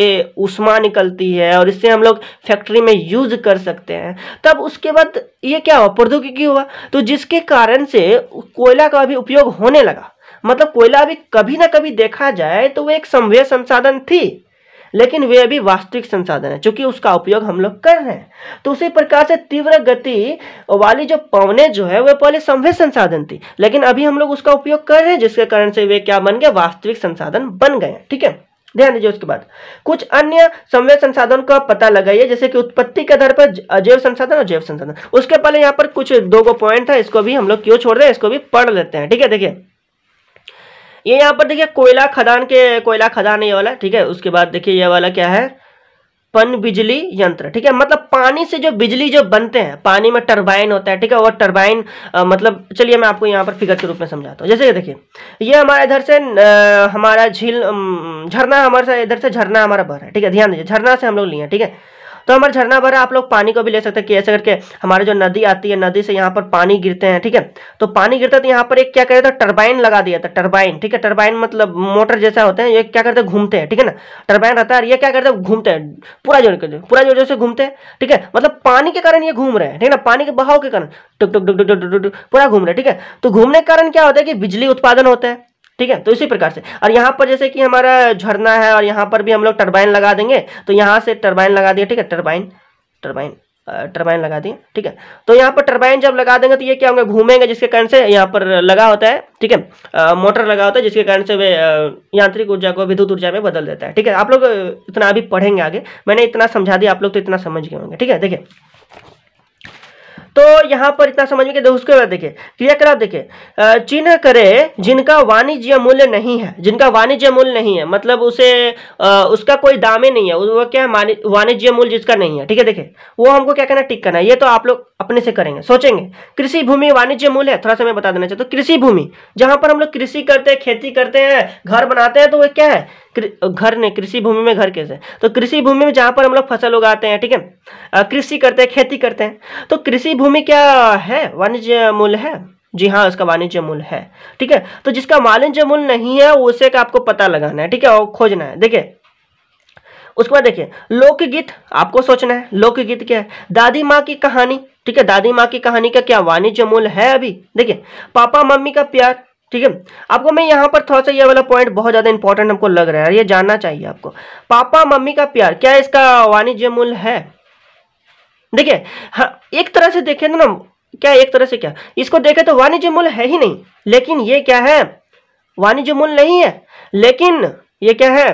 उष्मा निकलती है और इससे हम लोग फैक्ट्री में यूज कर सकते हैं तब उसके बाद ये क्या हुआ प्रौद्योगिकी हुआ तो जिसके कारण से कोयला का भी उपयोग होने लगा मतलब कोयला भी कभी ना कभी देखा जाए तो वो एक संवेद संसाधन थी लेकिन वे अभी वास्तविक संसाधन है चूंकि उसका उपयोग हम लोग कर रहे हैं तो उसी प्रकार से तीव्र गति वाली जो पवने जो है वह पहले संभव संसाधन थी लेकिन अभी हम लोग उसका उपयोग कर रहे हैं जिसके कारण से वे क्या बन गए वास्तविक संसाधन बन गए ठीक है ध्यान दीजिए उसके बाद कुछ अन्य संवेद संसाधन का पता लगाइए जैसे कि उत्पत्ति के आधार पर अजैव संसाधन और जैव संसाधन उसके पहले यहाँ पर कुछ दो गो पॉइंट था इसको भी हम लोग क्यों छोड़ रहे हैं इसको भी पढ़ लेते हैं ठीक है देखिए ये यहाँ पर देखिए कोयला खदान के कोयला खदान ये वाला ठीक है उसके बाद देखिए ये वाला क्या है पन बिजली यंत्र ठीक है मतलब पानी से जो बिजली जो बनते हैं पानी में टरबाइन होता है ठीक है और टरबाइन मतलब चलिए मैं आपको यहाँ पर फिगर के रूप में समझाता हूँ जैसे कि देखिए ये हमारा इधर से हमारा झील झरना हमारे इधर से झरना हमारा भर है ठीक है ध्यान दीजिए झरना से हम लोग लिए ठीक है तो हमारे झरना भरा आप लोग पानी को भी ले सकते हैं कि ऐसे करके हमारे जो नदी आती है नदी से यहाँ पर पानी गिरते हैं ठीक है तो पानी गिरता तो यहाँ पर एक क्या करता था टर्बाइन लगा दिया था टर्बाइन ठीक है टर्बाइन मतलब मोटर जैसा होते हैं ये क्या करते हैं घूमते हैं ठीक है ना टर्बाइन रहता है ये क्या करते हैं घूमते हैं पूरा जोर कर पूरा जोर जोर से घूमते हैं ठीक है मतलब पानी के कारण ये घूम रहे हैं ठीक है ना पानी के बहाव के कारण टुक टुक टुक टुक टुक टुक पूरा घूम रहे हैं ठीक है तो घूमने के कारण क्या होता है कि बिजली उत्पादन होता है ठीक है तो इसी प्रकार से और यहाँ पर जैसे कि हमारा झरना है और यहाँ पर भी हम लोग टर्बाइन लगा देंगे तो यहाँ से टर्बाइन लगा दिए ठीक है टर्बाइन टर्बाइन टर्बाइन लगा दिए ठीक है तो यहाँ पर टर्बाइन जब लगा देंगे तो ये क्या होंगे घूमेंगे जिसके कारण से यहाँ पर लगा होता है ठीक है मोटर लगा होता है जिसके कारण से वे यांत्रिक ऊर्जा को विद्युत ऊर्जा में बदल देता है ठीक है आप लोग इतना अभी पढ़ेंगे आगे मैंने इतना समझा दिया आप लोग तो इतना समझ गए होंगे ठीक है देखिए तो यहाँ पर इतना समझ में उसके बाद देखिए तो क्रियाकलाप देखिए चिन्ह करे जिनका वाणिज्य मूल्य नहीं है जिनका वाणिज्य मूल्य नहीं है मतलब उसे उसका कोई दामे नहीं है वो क्या है वाणिज्य मूल्य जिसका नहीं है ठीक है देखिए वो हमको क्या करना टिक करना है ये तो आप लोग अपने से करेंगे सोचेंगे कृषि भूमि वाणिज्य मूल्य है थोड़ा सा मैं बता देना चाहता हूँ तो कृषि भूमि जहां पर हम लोग कृषि करते हैं खेती करते हैं घर बनाते हैं तो वो क्या है घर नहीं कृषि भूमि में घर कैसे तो कृषि भूमि में जहाँ पर हम लोग फसल उगाते हैं ठीक है कृषि करते हैं खेती करते हैं तो कृषि भूमि क्या है वाणिज्य मूल्य है जी हाँ उसका वाणिज्य मूल्य है ठीक है तो जिसका वाणिज्य मूल्य नहीं है उसे का आपको पता लगाना है ठीक है और खोजना है देखिए उसके बाद देखिए लोकगीत आपको सोचना है लोकगीत क्या है दादी माँ की कहानी ठीक है दादी माँ की कहानी का क्या वाणिज्य मूल्य है अभी देखिए पापा मम्मी का प्यार ठीक है आपको मैं यहाँ पर थोड़ा सा ये वाला पॉइंट बहुत ज़्यादा इंपॉर्टेंट हमको लग रहा है ये जानना चाहिए आपको पापा मम्मी का प्यार क्या इसका वाणिज्य मूल्य है देखिए हाँ एक तरह से देखें ना क्या एक तरह से क्या इसको देखें तो वाणिज्य मूल्य है ही नहीं लेकिन ये क्या है वाणिज्य मूल्य नहीं है लेकिन ये क्या है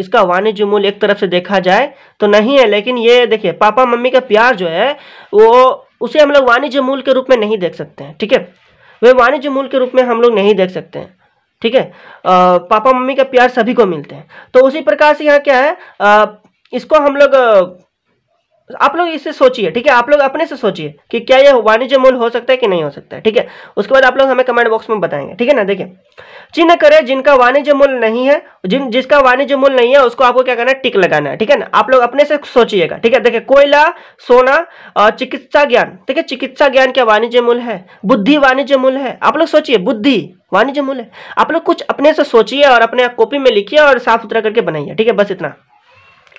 इसका वाणिज्य मूल्य एक तरफ से देखा जाए तो नहीं है लेकिन ये देखिए पापा मम्मी का प्यार जो है वो उसे हम लोग वाणिज्य मूल्य के रूप में नहीं देख सकते हैं ठीक है वे वाणिज्य मूल के रूप में हम लोग नहीं देख सकते हैं ठीक है पापा मम्मी का प्यार सभी को मिलते हैं तो उसी प्रकार से यहाँ क्या है आ, इसको हम लोग आप लोग इससे सोचिए ठीक है आप लोग अपने से सोचिए कि क्या यह वाणिज्य मूल्य हो सकता है कि नहीं हो सकता है ठीक है उसके बाद आप लोग हमें कमेंट बॉक्स में बताएंगे ठीक है ना देखिए चिन्ह करें जिनका वाणिज्य मूल नहीं है जिन जिसका वाणिज्य मूल नहीं है उसको आपको क्या करना है टिक लगाना है ठीक है ना आप लोग अपने से सोचिएगा ठीक है देखिए कोयला सोना चिकित्सा ज्ञान ठीक है चिकित्सा ज्ञान क्या वाणिज्य मूल है बुद्धि वाणिज्य मूल है आप लोग सोचिए बुद्धि वाणिज्य मूल है आप लोग कुछ अपने से सोचिए और अपने कॉपी में लिखिए और साफ सुथरा करके बनाइए ठीक है बस इतना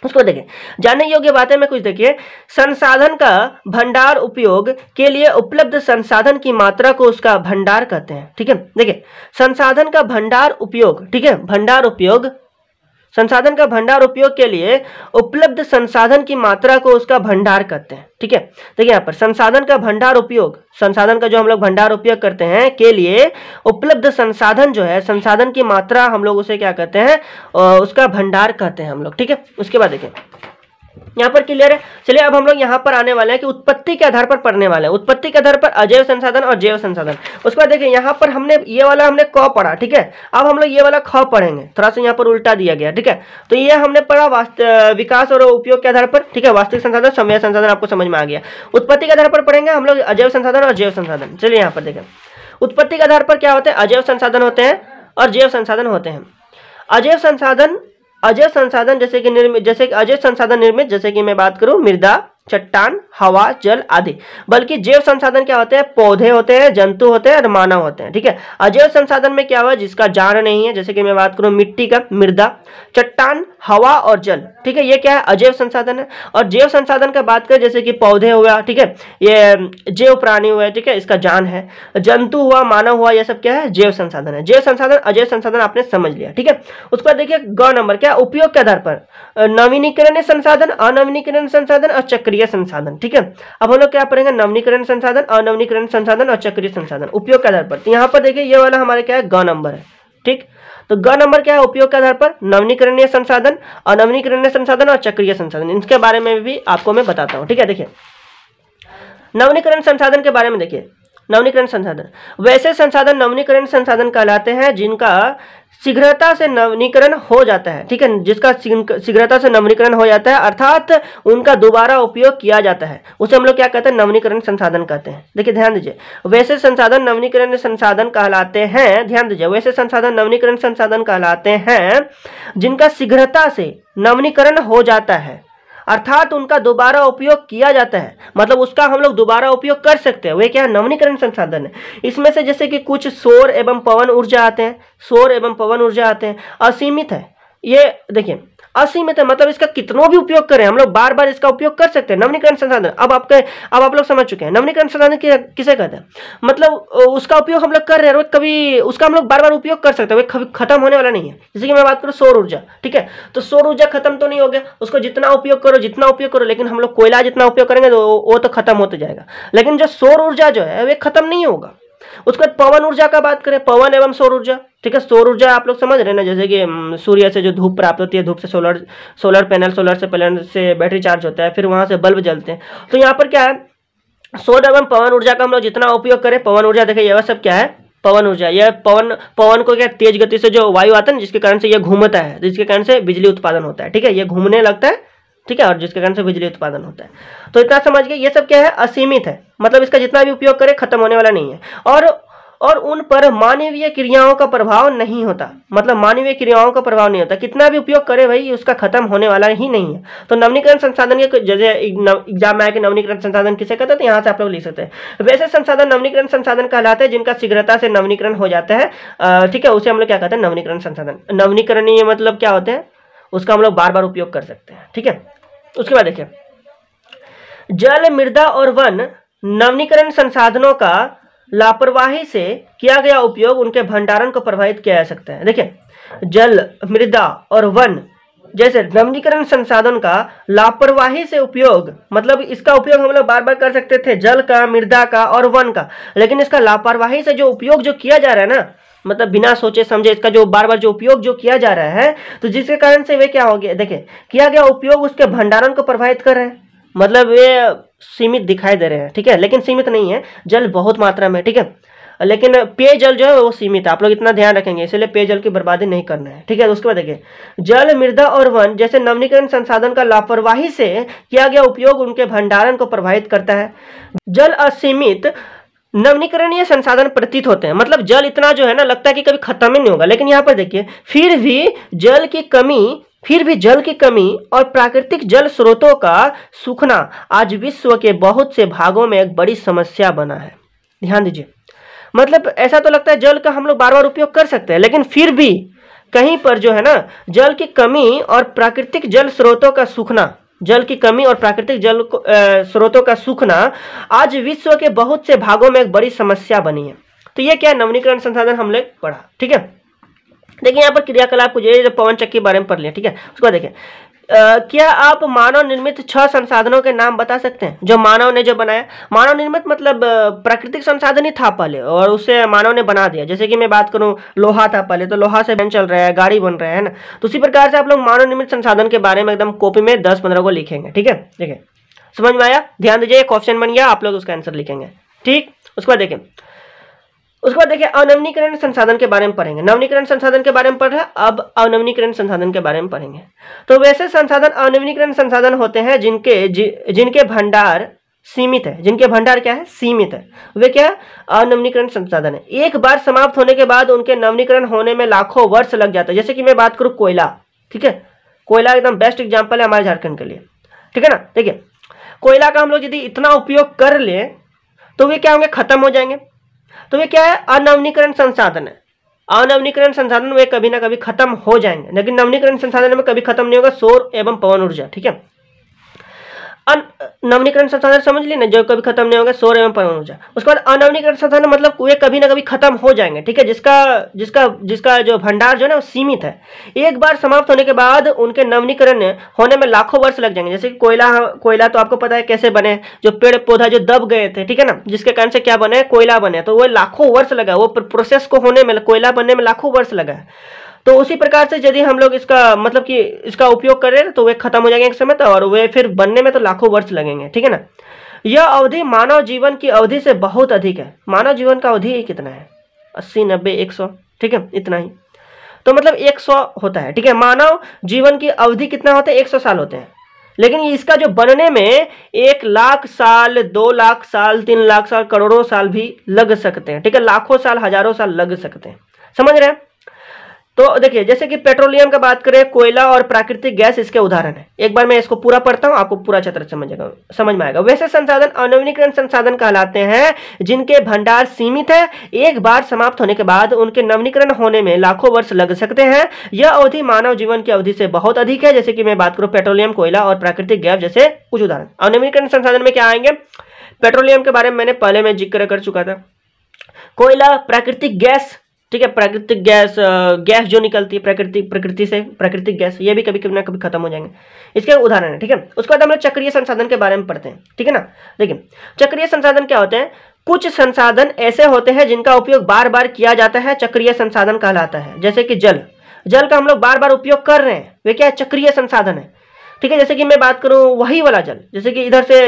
उसको देखें जानने योग्य बातें में कुछ देखिए संसाधन का भंडार उपयोग के लिए उपलब्ध संसाधन की मात्रा को उसका भंडार कहते हैं ठीक है देखिए संसाधन का भंडार उपयोग ठीक है भंडार उपयोग संसाधन का भंडार उपयोग के लिए उपलब्ध संसाधन की मात्रा को उसका भंडार कहते हैं ठीक है देखिए यहाँ पर संसाधन का भंडार उपयोग संसाधन का जो हम लोग भंडार उपयोग करते हैं के लिए उपलब्ध संसाधन जो है संसाधन की मात्रा हम लोग उसे क्या कहते हैं उसका भंडार कहते हैं हम लोग ठीक है उसके बाद देखिए यहाँ पर क्लियर है चलिए अब हम लोग यहाँ पर आने वाले हैं कि उत्पत्ति के आधार पर पढ़ने वाले हैं उत्पत्ति के आधार पर अजैव संसाधन और जैव संसाधन उसके बाद देखिए यहाँ पर हमने ये वाला हमने क पढ़ा ठीक है अब हम लोग ये वाला ख पढ़ेंगे थोड़ा सा यहाँ पर उल्टा दिया गया ठीक है तो ये हमने पढ़ा विकास और उपयोग के आधार पर ठीक है वास्तविक संसाधन समय संसाधन आपको समझ में आ गया उत्पत्ति के आधार पर पढ़ेंगे हम लोग अजैव संसाधन और जैव संसाधन चलिए यहाँ पर देखें उत्पत्ति के आधार पर क्या होते हैं अजैव संसाधन होते हैं और जैव संसाधन होते हैं अजैव संसाधन अजय संसाधन जैसे कि निर्मित जैसे कि अजय संसाधन निर्मित जैसे कि मैं बात करूं मृदा चट्टान हवा जल आदि बल्कि जैव संसाधन क्या होते हैं पौधे होते हैं जंतु होते हैं और मानव होते हैं ठीक है अजैव संसाधन में क्या हुआ जिसका जान नहीं है जैसे कि मैं बात करूं मिट्टी का मृदा चट्टान हवा और जल ठीक है ये क्या है अजैव संसाधन है और जैव संसाधन का बात करें जैसे कि पौधे हुआ ठीक है ये जैव प्राणी हुआ ठीक है इसका जान है जंतु हुआ मानव हुआ यह सब क्या है जैव संसाधन है जैव संसाधन अजैव संसाधन आपने समझ लिया ठीक है उसके बाद देखिए ग नंबर क्या उपयोग के आधार पर नवीनीकरण संसाधन अनवीनीकरण संसाधन और चक्रीय चक्रीय संसाधन ठीक है अब हम लोग क्या पढ़ेंगे नवनीकरण संसाधन अनवनीकरण संसाधन और चक्रीय संसाधन उपयोग के आधार पर तो यहाँ पर देखिए ये वाला हमारे क्या है ग नंबर है ठीक तो ग नंबर क्या है उपयोग के आधार पर नवनीकरणीय संसाधन अनवनीकरणीय संसाधन और चक्रीय संसाधन इनके बारे में भी आपको मैं बताता हूँ ठीक है देखिए नवनीकरण संसाधन के बारे में देखिए नवनीकरण संसाधन वैसे संसाधन नवनीकरण संसाधन कहलाते हैं जिनका शीघ्रता से नवनीकरण हो जाता है ठीक है जिसका शीघ्रता से नवनीकरण हो जाता है अर्थात उनका दोबारा उपयोग किया जाता है उसे हम लोग क्या कहते हैं नवनीकरण संसाधन कहते हैं देखिए ध्यान दीजिए वैसे संसाधन नवनीकरण संसाधन कहलाते हैं ध्यान दीजिए वैसे संसाधन नवनीकरण संसाधन कहलाते हैं जिनका शीघ्रता से नवनीकरण हो जाता है अर्थात उनका दोबारा उपयोग किया जाता है मतलब उसका हम लोग दोबारा उपयोग कर सकते हैं वे क्या है नवनीकरण संसाधन है इसमें से जैसे कि कुछ सौर एवं पवन ऊर्जा आते हैं सौर एवं पवन ऊर्जा आते हैं असीमित है ये देखिए असीमित तो है मतलब इसका कितनों भी उपयोग करें हम लोग बार बार इसका उपयोग कर सकते हैं नवनीकरण संसाधन अब आपके अब आप लोग समझ चुके हैं नवनीकरण संसाधन किसे कहते हैं मतलब उसका उपयोग हम लोग कर रहे हैं वो कभी उसका हम लोग बार बार उपयोग कर सकते हैं वो खत्म होने वाला नहीं है जैसे कि मैं बात करूँ सौर ऊर्जा ठीक है तो सौर ऊर्जा खत्म तो नहीं हो गया उसको जितना उपयोग करो जितना उपयोग करो लेकिन हम लोग कोयला जितना उपयोग करेंगे तो वो तो खत्म होते जाएगा लेकिन जो सौर ऊर्जा जो है वे खत्म नहीं होगा उसके बाद पवन ऊर्जा का बात करें पवन एवं सौर ऊर्जा ठीक है सौर ऊर्जा आप लोग समझ रहे हैं ना जैसे कि सूर्य से जो धूप प्राप्त होती है धूप से सोलर सोलर पैनल सोलर से पैनल से बैटरी चार्ज होता है फिर वहाँ से बल्ब जलते हैं तो यहाँ पर क्या है सौर एवं पवन ऊर्जा का हम लोग जितना उपयोग करें पवन ऊर्जा देखिए यह सब क्या है पवन ऊर्जा यह पवन पवन को क्या तेज गति से जो वायु आता है जिसके कारण से यह घूमता है जिसके कारण से बिजली उत्पादन होता है ठीक है यह घूमने लगता है ठीक है और जिसके कारण से बिजली उत्पादन होता है तो इतना समझ गए ये सब क्या है असीमित है मतलब इसका जितना भी उपयोग करे खत्म होने वाला नहीं है और और उन पर मानवीय क्रियाओं का प्रभाव नहीं होता मतलब मानवीय क्रियाओं का प्रभाव नहीं होता कितना भी उपयोग करे भाई उसका खत्म होने वाला ही नहीं है तो नवनीकरण संसाधन के जैसे एग्जाम में आया कि नवनीकरण संसाधन किसे कहते हैं तो यहाँ से आप लोग लिख सकते हैं वैसे संसाधन नवनीकरण संसाधन कहलाते हैं जिनका शीघ्रता से नवनीकरण हो जाता है ठीक है उसे हम लोग क्या कहते हैं नवनीकरण संसाधन नवनीकरणीय मतलब क्या होते हैं उसका हम लोग बार बार उपयोग कर सकते हैं ठीक है उसके बाद देखिए जल मृदा और वन नवनीकरण संसाधनों का लापरवाही से किया गया उपयोग उनके भंडारण को प्रभावित किया जा सकता है देखिए जल मृदा और वन जैसे नवनीकरण संसाधन का लापरवाही से उपयोग मतलब इसका उपयोग हम लोग बार बार कर सकते थे जल का मृदा का और वन का लेकिन इसका लापरवाही से जो उपयोग जो किया जा रहा है ना मतलब बिना सोचे समझे इसका जो बार बार जो उपयोग जो किया जा रहा है तो जिसके कारण से वे क्या हो गया देखिए किया गया उपयोग उसके भंडारण को प्रभावित कर रहे हैं मतलब वे सीमित दिखाई दे रहे हैं ठीक है लेकिन सीमित नहीं है जल बहुत मात्रा में ठीक है लेकिन पेयजल जो है वो सीमित है आप लोग इतना ध्यान रखेंगे इसलिए पेयजल की बर्बादी नहीं करना है ठीक है उसके बाद देखिए जल मृदा और वन जैसे नवनीकरण संसाधन का लापरवाही से किया गया उपयोग उनके भंडारण को प्रभावित करता है जल असीमित नवनीकरणीय संसाधन प्रतीत होते हैं मतलब जल इतना जो है ना लगता है कि कभी खत्म ही नहीं होगा लेकिन यहाँ पर देखिए फिर भी जल की कमी फिर भी जल की कमी और प्राकृतिक जल स्रोतों का सूखना आज विश्व के बहुत से भागों में एक बड़ी समस्या बना है ध्यान दीजिए मतलब ऐसा तो लगता है जल का हम लोग बार बार उपयोग कर सकते हैं लेकिन फिर भी कहीं पर जो है ना जल की कमी और प्राकृतिक जल स्रोतों का सूखना जल की कमी और प्राकृतिक जल स्रोतों का सूखना आज विश्व के बहुत से भागों में एक बड़ी समस्या बनी है तो ये क्या नवनीकरण संसाधन हमने पढ़ा ठीक है देखिए यहाँ पर क्रियाकलाप को जो पवन चक्की के बारे में पढ़ लिया ठीक है उसको देखें आ, क्या आप मानव निर्मित छह संसाधनों के नाम बता सकते हैं जो मानव ने जो बनाया मानव निर्मित मतलब प्राकृतिक संसाधन ही था पहले और उसे मानव ने बना दिया जैसे कि मैं बात करूं लोहा था पहले तो लोहा से चल रहा है गाड़ी बन रहा है ना तो उसी प्रकार से आप लोग मानव निर्मित संसाधन के बारे में एकदम कॉपी में दस पंद्रह को लिखेंगे ठीक है देखिए समझ में आया ध्यान दीजिए क्वेश्चन बन गया आप लोग उसका आंसर लिखेंगे ठीक उसके बाद देखें उसके बाद देखिए अनवनीकरण संसाधन के बारे में पढ़ेंगे नवनीकरण संसाधन के बारे में पढ़ रहे हैं अब अनवनीकरण संसाधन के बारे में पढ़ेंगे तो वैसे संसाधन अनवनीकरण संसाधन होते हैं जिनके जि, जिनके भंडार सीमित है जिनके भंडार क्या है सीमित है वे क्या है अनवनीकरण संसाधन है एक बार समाप्त होने के बाद उनके नवनीकरण होने में लाखों वर्ष लग जाता है जैसे कि मैं बात करूँ कोयला ठीक है कोयला एकदम बेस्ट एग्जाम्पल है हमारे झारखंड के लिए ठीक है ना देखिए कोयला का हम लोग यदि इतना उपयोग कर ले तो वे क्या होंगे खत्म हो जाएंगे तो वे क्या है अनवनीकरण संसाधन है अनवनीकरण संसाधन वे कभी ना कभी खत्म हो जाएंगे लेकिन नवनीकरण संसाधन में कभी खत्म नहीं होगा सौर एवं पवन ऊर्जा ठीक है अनवनीकरण संसाधन समझ ना जो कभी खत्म नहीं होगा सौर एवं परमाणु ऊर्जा उसके बाद अनवनीकरण संसाधन मतलब कुएं कभी ना कभी खत्म हो जाएंगे ठीक है जिसका जिसका जिसका जो भंडार जो है ना वो सीमित है एक बार समाप्त होने के बाद उनके नवनीकरण होने में लाखों वर्ष लग जाएंगे जैसे कि कोयला कोयला तो आपको पता है कैसे बने जो पेड़ पौधा जो दब गए थे ठीक है ना जिसके कारण से क्या बने कोयला बने तो वह लाखों वर्ष लगा वो प्रोसेस को होने में कोयला बनने में लाखों वर्ष लगा तो उसी प्रकार से यदि हम लोग इसका मतलब कि इसका उपयोग करें तो वे खत्म हो जाएंगे एक समय तक और वे फिर बनने में तो लाखों वर्ष लगेंगे ठीक है ना यह अवधि मानव जीवन की अवधि से बहुत अधिक है मानव जीवन का अवधि कितना है अस्सी नब्बे एक सौ ठीक है इतना ही तो मतलब एक सौ होता है ठीक है मानव जीवन की अवधि कितना होता है एक सौ साल होते हैं लेकिन इसका जो बनने में एक लाख साल दो लाख साल तीन लाख साल करोड़ों साल भी लग सकते हैं ठीक है लाखों साल हजारों साल लग सकते हैं समझ रहे हैं तो देखिए जैसे कि पेट्रोलियम का बात करें कोयला और प्राकृतिक गैस इसके उदाहरण है एक बार मैं इसको पूरा पढ़ता हूँ आपको पूरा क्षेत्र समझेगा समझ में आएगा वैसे संसाधन अनवीनीकरण संसाधन कहलाते हैं जिनके भंडार सीमित है एक बार समाप्त होने के बाद उनके नवीनीकरण होने में लाखों वर्ष लग सकते हैं यह अवधि मानव जीवन की अवधि से बहुत अधिक है जैसे कि मैं बात करूँ पेट्रोलियम कोयला और प्राकृतिक गैस जैसे कुछ उदाहरण अनवीनीकरण संसाधन में क्या आएंगे पेट्रोलियम के बारे में मैंने पहले में जिक्र कर चुका था कोयला प्राकृतिक गैस ठीक है प्राकृतिक गैस गैस जो निकलती है प्रकृति प्रकृति से प्राकृतिक गैस ये भी कभी कभी ना कभी खत्म हो जाएंगे इसके उदाहरण है ठीक है उसके बाद हम लोग चक्रीय संसाधन के बारे में पढ़ते हैं ठीक है ना देखिए चक्रीय संसाधन क्या होते हैं कुछ संसाधन ऐसे होते हैं जिनका उपयोग बार बार किया जाता है चक्रीय संसाधन कहलाता है जैसे कि जल जल का हम लोग बार बार उपयोग कर रहे हैं वे क्या चक्रिय चक्रीय संसाधन है ठीक है जैसे कि मैं बात करूं वही वाला जल जैसे कि इधर से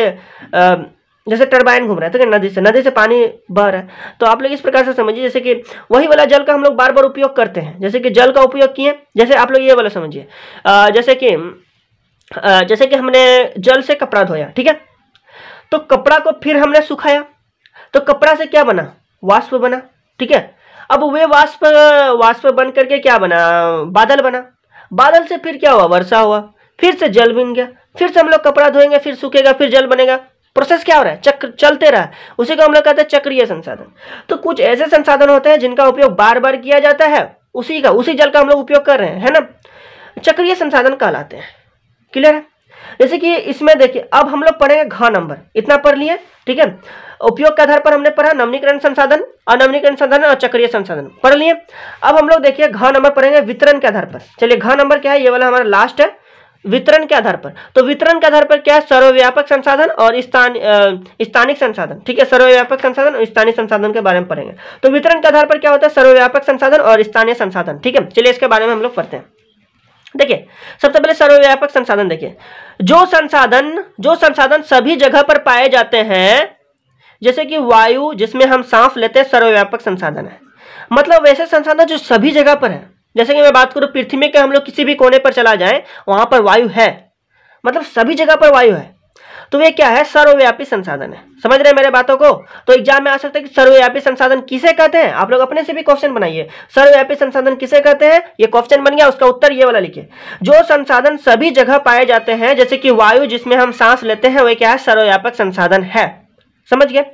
जैसे टर्बाइन घूम रहा है ठीक तो है नदी से नदी से पानी बह रहा है तो आप लोग इस प्रकार से समझिए जैसे कि वही वाला जल का हम लोग बार बार उपयोग करते हैं जैसे कि जल का उपयोग किए जैसे आप लोग ये वाला समझिए जैसे कि जैसे कि हमने जल से कपड़ा धोया ठीक है तो कपड़ा को फिर हमने सुखाया तो कपड़ा से क्या बना वाष्प बना ठीक है अब वे वाष्प वाष्प बन करके क्या बना बादल बना बादल से फिर क्या हुआ वर्षा हुआ फिर से जल बन गया फिर से हम लोग कपड़ा धोएंगे फिर सूखेगा फिर जल बनेगा प्रोसेस क्या हो रहा है चक्र चलते रहा उसे को हम लोग कहते हैं चक्रीय संसाधन तो कुछ ऐसे संसाधन होते हैं जिनका उपयोग बार बार किया जाता है उसी का उसी जल का हम लोग उपयोग कर रहे हैं है ना चक्रीय संसाधन कहलाते हैं क्लियर है जैसे कि इसमें देखिए अब हम लोग पढ़ेंगे घ नंबर इतना पढ़ लिए ठीक है उपयोग के आधार पर हमने पढ़ा नवनीकरण संसाधन अनवनीकरण संसाधन और चक्रीय संसाधन पढ़ लिए अब हम लोग देखिए घ नंबर पढ़ेंगे वितरण के आधार पर चलिए घ नंबर क्या है ये वाला हमारा लास्ट है वितरण के आधार पर तो वितरण के आधार पर क्या है सर्वव्यापक संसाधन और स्थान स्थानिक संसाधन ठीक है सर्वव्यापक संसाधन और स्थानीय संसाधन के बारे में पढ़ेंगे तो वितरण के आधार पर क्या होता है सर्वव्यापक संसाधन और स्थानीय संसाधन ठीक है चलिए इसके बारे में हम लोग पढ़ते हैं देखिए सबसे पहले सर्वव्यापक संसाधन देखिए जो संसाधन जो संसाधन सभी जगह पर पाए जाते हैं जैसे कि वायु जिसमें हम सांस लेते हैं सर्वव्यापक संसाधन है मतलब वैसे संसाधन जो सभी जगह पर है जैसे कि मैं बात करूँ पृथ्वी में के हम लोग किसी भी कोने पर चला जाए वहाँ पर वायु है मतलब सभी जगह पर वायु है तो वे क्या है सर्वव्यापी संसाधन है समझ रहे हैं मेरे बातों को तो एग्जाम में आ सकता है कि सर्वव्यापी संसाधन किसे कहते हैं आप लोग अपने से भी क्वेश्चन बनाइए सर्वव्यापी संसाधन किसे कहते हैं ये क्वेश्चन बन गया उसका उत्तर ये वाला लिखिए जो संसाधन सभी जगह पाए जाते हैं जैसे कि वायु जिसमें हम सांस लेते हैं वह क्या है सर्वव्यापक संसाधन है समझ गए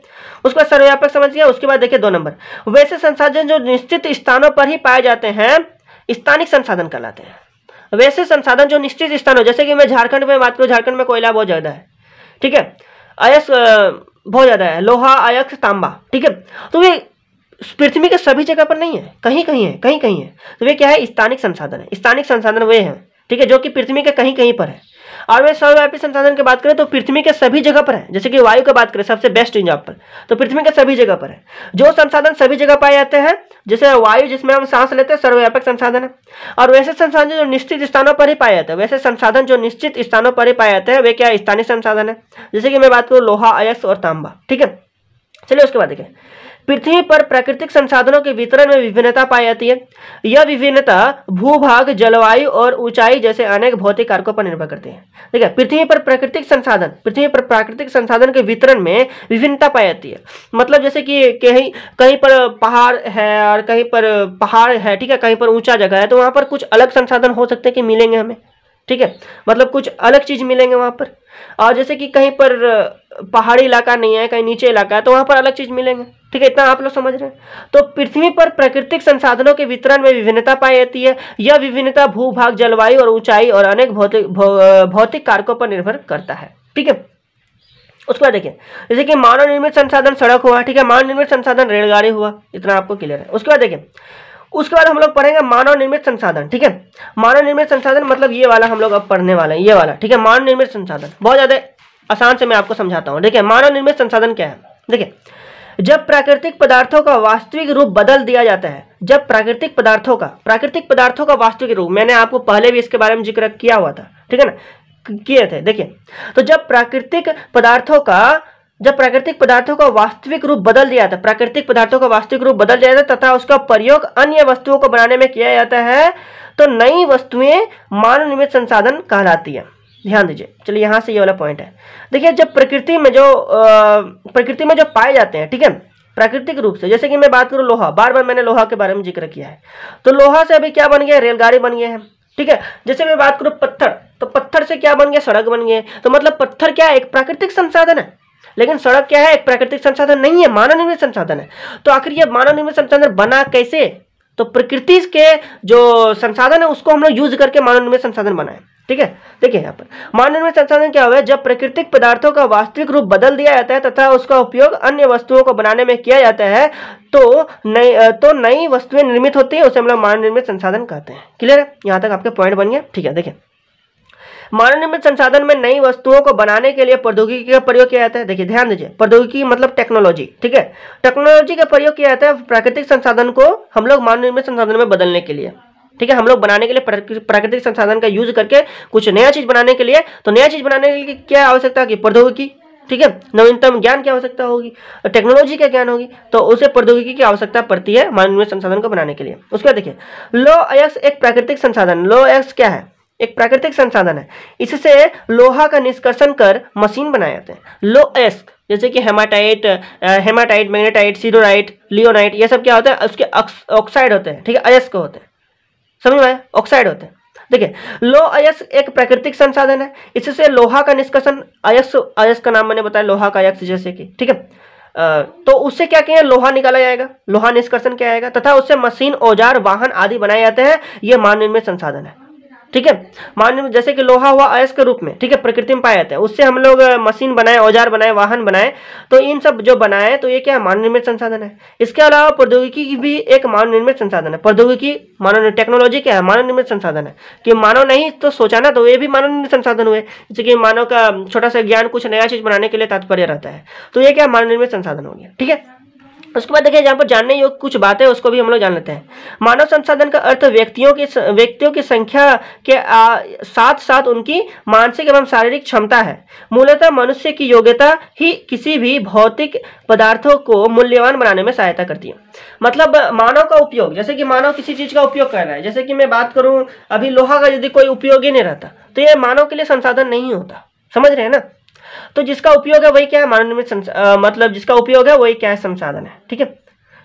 उसके बाद सर्वव्यापक समझ गया उसके बाद देखिए दो नंबर वैसे संसाधन जो निश्चित स्थानों पर ही पाए जाते हैं स्थानिक संसाधन कहलाते हैं वैसे संसाधन जो निश्चित स्थान हो जैसे कि मैं झारखंड में बात करूँ झारखंड में कोयला बहुत ज़्यादा है ठीक है अयस बहुत ज़्यादा है लोहा अयक्स तांबा ठीक है तो ये पृथ्वी के सभी जगह पर नहीं है कहीं कहीं है कहीं कहीं है तो वे क्या है स्थानिक संसाधन है स्थानिक संसाधन वे हैं ठीक है जो कि पृथ्वी के कहीं कहीं पर है और वे सर्वव्यापी संसाधन की बात करें तो पृथ्वी के सभी जगह पर है जैसे कि वायु की बात करें सबसे बेस्ट एग्जाम्पल तो पृथ्वी के सभी जगह पर है जो संसाधन सभी जगह पाए जाते हैं जैसे वायु जिसमें हम सांस लेते हैं सर्वव्यापक संसाधन है और वैसे संसाधन जो निश्चित स्थानों पर ही पाए जाते हैं वैसे संसाधन जो निश्चित स्थानों पर ही पाए जाते हैं वे क्या स्थानीय संसाधन है जैसे कि मैं बात करूँ लोहा अयस और तांबा ठीक है चलिए उसके बाद देखें पृथ्वी पर प्राकृतिक संसाधनों के वितरण में विभिन्नता पाई जाती है यह विभिन्नता भूभाग जलवायु और ऊंचाई जैसे अनेक भौतिक कारकों पर निर्भर करते हैं ठीक है पृथ्वी पर प्राकृतिक संसाधन पृथ्वी पर प्राकृतिक संसाधन के वितरण में विभिन्नता पाई जाती है मतलब जैसे कि कहीं कहीं पर पहाड़ है और कहीं पर पहाड़ है ठीक है कहीं पर ऊंचा जगह है तो वहां पर कुछ अलग संसाधन हो सकते हैं कि मिलेंगे हमें ठीक है मतलब कुछ अलग चीज़ मिलेंगे वहां पर और जैसे कि कहीं पर पहाड़ी इलाका नहीं है कहीं नीचे इलाका है तो वहां पर अलग चीज़ मिलेंगे ठीक है इतना आप लोग समझ रहे हैं तो पृथ्वी पर प्राकृतिक संसाधनों के वितरण में विभिन्नता पाई जाती है यह विभिन्नता भूभाग जलवायु और ऊंचाई और अनेक भौतिक भौतिक कारकों पर निर्भर करता है ठीक है उसके बाद देखिए जैसे कि मानव निर्मित संसाधन सड़क हुआ ठीक है मानव निर्मित संसाधन रेलगाड़ी हुआ इतना आपको क्लियर है उसके बाद देखिए उसके बाद हम लोग पढ़ेंगे मानव निर्मित संसाधन ठीक है मानव निर्मित संसाधन मतलब ये वाला हम लोग अब पढ़ने वाले हैं ये वाला ठीक है मानव निर्मित संसाधन बहुत ज़्यादा आसान से मैं आपको समझाता हूँ देखिए मानव निर्मित संसाधन क्या है देखिए जब प्राकृतिक पदार्थों का वास्तविक रूप बदल दिया जाता है जब प्राकृतिक पदार्थों का प्राकृतिक पदार्थों का वास्तविक रूप मैंने आपको पहले भी इसके बारे में जिक्र किया हुआ था ठीक है ना किए थे देखिए तो जब प्राकृतिक पदार्थों का जब प्राकृतिक पदार्थों का वास्तविक रूप बदल दिया था प्राकृतिक पदार्थों का वास्तविक रूप बदल दिया जाता है तथा उसका प्रयोग अन्य वस्तुओं को बनाने में किया जाता है तो नई वस्तुएं मानव निर्मित संसाधन कहलाती है ध्यान दीजिए चलिए यहाँ से ये वाला पॉइंट है देखिए जब प्रकृति में जो प्रकृति में जो पाए जाते हैं ठीक है प्राकृतिक रूप से जैसे कि मैं बात करूँ लोहा बार बार मैंने लोहा के बारे में जिक्र किया है तो लोहा से अभी क्या बन गया रेलगाड़ी बन गए हैं ठीक है जैसे मैं बात करूँ पत्थर तो पत्थर से क्या बन गया सड़क बन गए तो मतलब पत्थर क्या है एक प्राकृतिक संसाधन है लेकिन सड़क क्या है एक प्राकृतिक संसाधन नहीं है मानव निर्मित संसाधन है तो आखिर यह मानव निर्मित संसाधन बना कैसे तो प्रकृति के जो संसाधन है उसको हम लोग यूज करके मानव निर्मित संसाधन बनाए ठीक है देखिए यहाँ पर मानव निर्मित संसाधन क्या हुआ है जब प्राकृतिक पदार्थों का वास्तविक रूप बदल दिया जाता है तथा उसका उपयोग अन्य वस्तुओं को बनाने में किया जाता है तो नई तो नई वस्तुएं निर्मित होती है उसे हम लोग मानव निर्मित संसाधन कहते हैं क्लियर है यहाँ तक आपके पॉइंट बन गया ठीक है देखिये मानव निर्मित संसाधन में नई वस्तुओं को बनाने के लिए प्रौद्योगिकी का प्रयोग किया जाता है देखिए ध्यान दीजिए प्रौद्योगिकी मतलब टेक्नोलॉजी ठीक है टेक्नोलॉजी का प्रयोग किया जाता है प्राकृतिक संसाधन को हम लोग मानव निर्मित संसाधन में बदलने के लिए ठीक है हम लोग बनाने के लिए प्राकृतिक संसाधन का यूज करके कुछ नया चीज बनाने के लिए तो नया चीज बनाने के लिए क्या आवश्यकता होगी प्रौद्योगिकी ठीक है नवीनतम ज्ञान की आवश्यकता होगी टेक्नोलॉजी क्या ज्ञान होगी तो उसे प्रौद्योगिकी की आवश्यकता पड़ती है मानव संसाधन को बनाने के लिए उसके बाद देखिए लो एक्स एक प्राकृतिक संसाधन लो एक्स क्या है एक प्राकृतिक संसाधन है इससे लोहा का निष्कर्षण कर मशीन बनाए जाते हैं लो एस्क जैसे कि hematite hematite magnetite siderite limonite ये सब क्या होता है उसके ऑक्साइड होते हैं ठीक है अयस्क होते हैं समझ में ऑक्साइड होते हैं देखिए लो अयस्क एक प्राकृतिक संसाधन है इससे लोहा का निष्कर्षण अयस्क अयस्क का नाम मैंने बताया लोहा का अयस्क जैसे कि ठीक है तो उससे क्या किया लोहा निकाला जाएगा लोहा निष्कर्षण किया जाएगा तथा उससे मशीन औजार वाहन आदि बनाए जाते हैं ये मानव निर्मित संसाधन है ठीक है मानव जैसे कि लोहा हुआ अयस्क के रूप में ठीक है प्रकृति में पाया जाता है उससे हम लोग मशीन बनाए औजार बनाए वाहन बनाए तो इन सब जो बनाए तो ये क्या है मानव निर्मित संसाधन है इसके अलावा प्रौद्योगिकी भी एक मानव निर्मित संसाधन है प्रौद्योगिकी मानव टेक्नोलॉजी क्या है मानव निर्मित संसाधन है कि मानव नहीं तो सोचा ना तो ये भी मानव निर्मित संसाधन हुए जैसे कि मानव का छोटा सा ज्ञान कुछ नया चीज बनाने के लिए तात्पर्य रहता है तो ये क्या मानव निर्मित संसाधन हो गया ठीक है उसके बाद देखिए यहाँ पर जानने योग्य कुछ बातें उसको भी हम लोग जान लेते हैं मानव संसाधन का अर्थ व्यक्तियों के व्यक्तियों की संख्या के आ, साथ साथ उनकी मानसिक एवं शारीरिक क्षमता है मूलतः मनुष्य की योग्यता ही किसी भी भौतिक पदार्थों को मूल्यवान बनाने में सहायता करती है मतलब मानव का उपयोग जैसे कि मानव किसी चीज़ का उपयोग कर रहा है जैसे कि मैं बात करूँ अभी लोहा का यदि कोई उपयोग ही नहीं रहता तो यह मानव के लिए संसाधन नहीं होता समझ रहे हैं ना तो जिसका उपयोग है वही क्या है मानव निर्मित मतलब जिसका उपयोग है वही क्या है संसाधन है ठीक है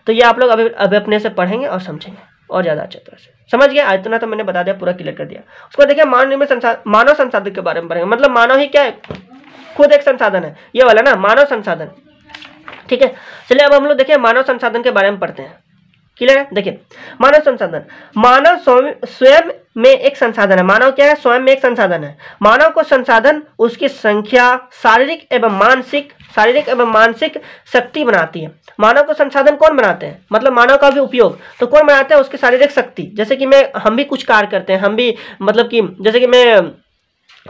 तो ये आप लोग अभी अभी अपने से पढ़ेंगे और समझेंगे और ज़्यादा अच्छे तरह से समझ गया आज इतना तो मैंने बता दिया पूरा क्लियर कर दिया उसको देखिए मानव निर्मित मानव संसाधन के बारे में पढ़ेंगे मतलब मानव ही क्या है खुद एक संसाधन है ये वाला ना मानव संसाधन ठीक है चलिए अब हम लोग देखिए मानव संसाधन के बारे में पढ़ते हैं क्लियर है देखिए मानव संसाधन मानव स्वयं में एक संसाधन है मानव क्या है स्वयं में एक संसाधन है मानव को संसाधन उसकी संख्या शारीरिक एवं मानसिक शारीरिक एवं मानसिक शक्ति बनाती है मानव को संसाधन कौन बनाते हैं मतलब मानव का भी उपयोग तो कौन बनाते हैं उसकी शारीरिक शक्ति जैसे कि मैं हम भी कुछ कार्य करते हैं हम भी मतलब कि जैसे कि मैं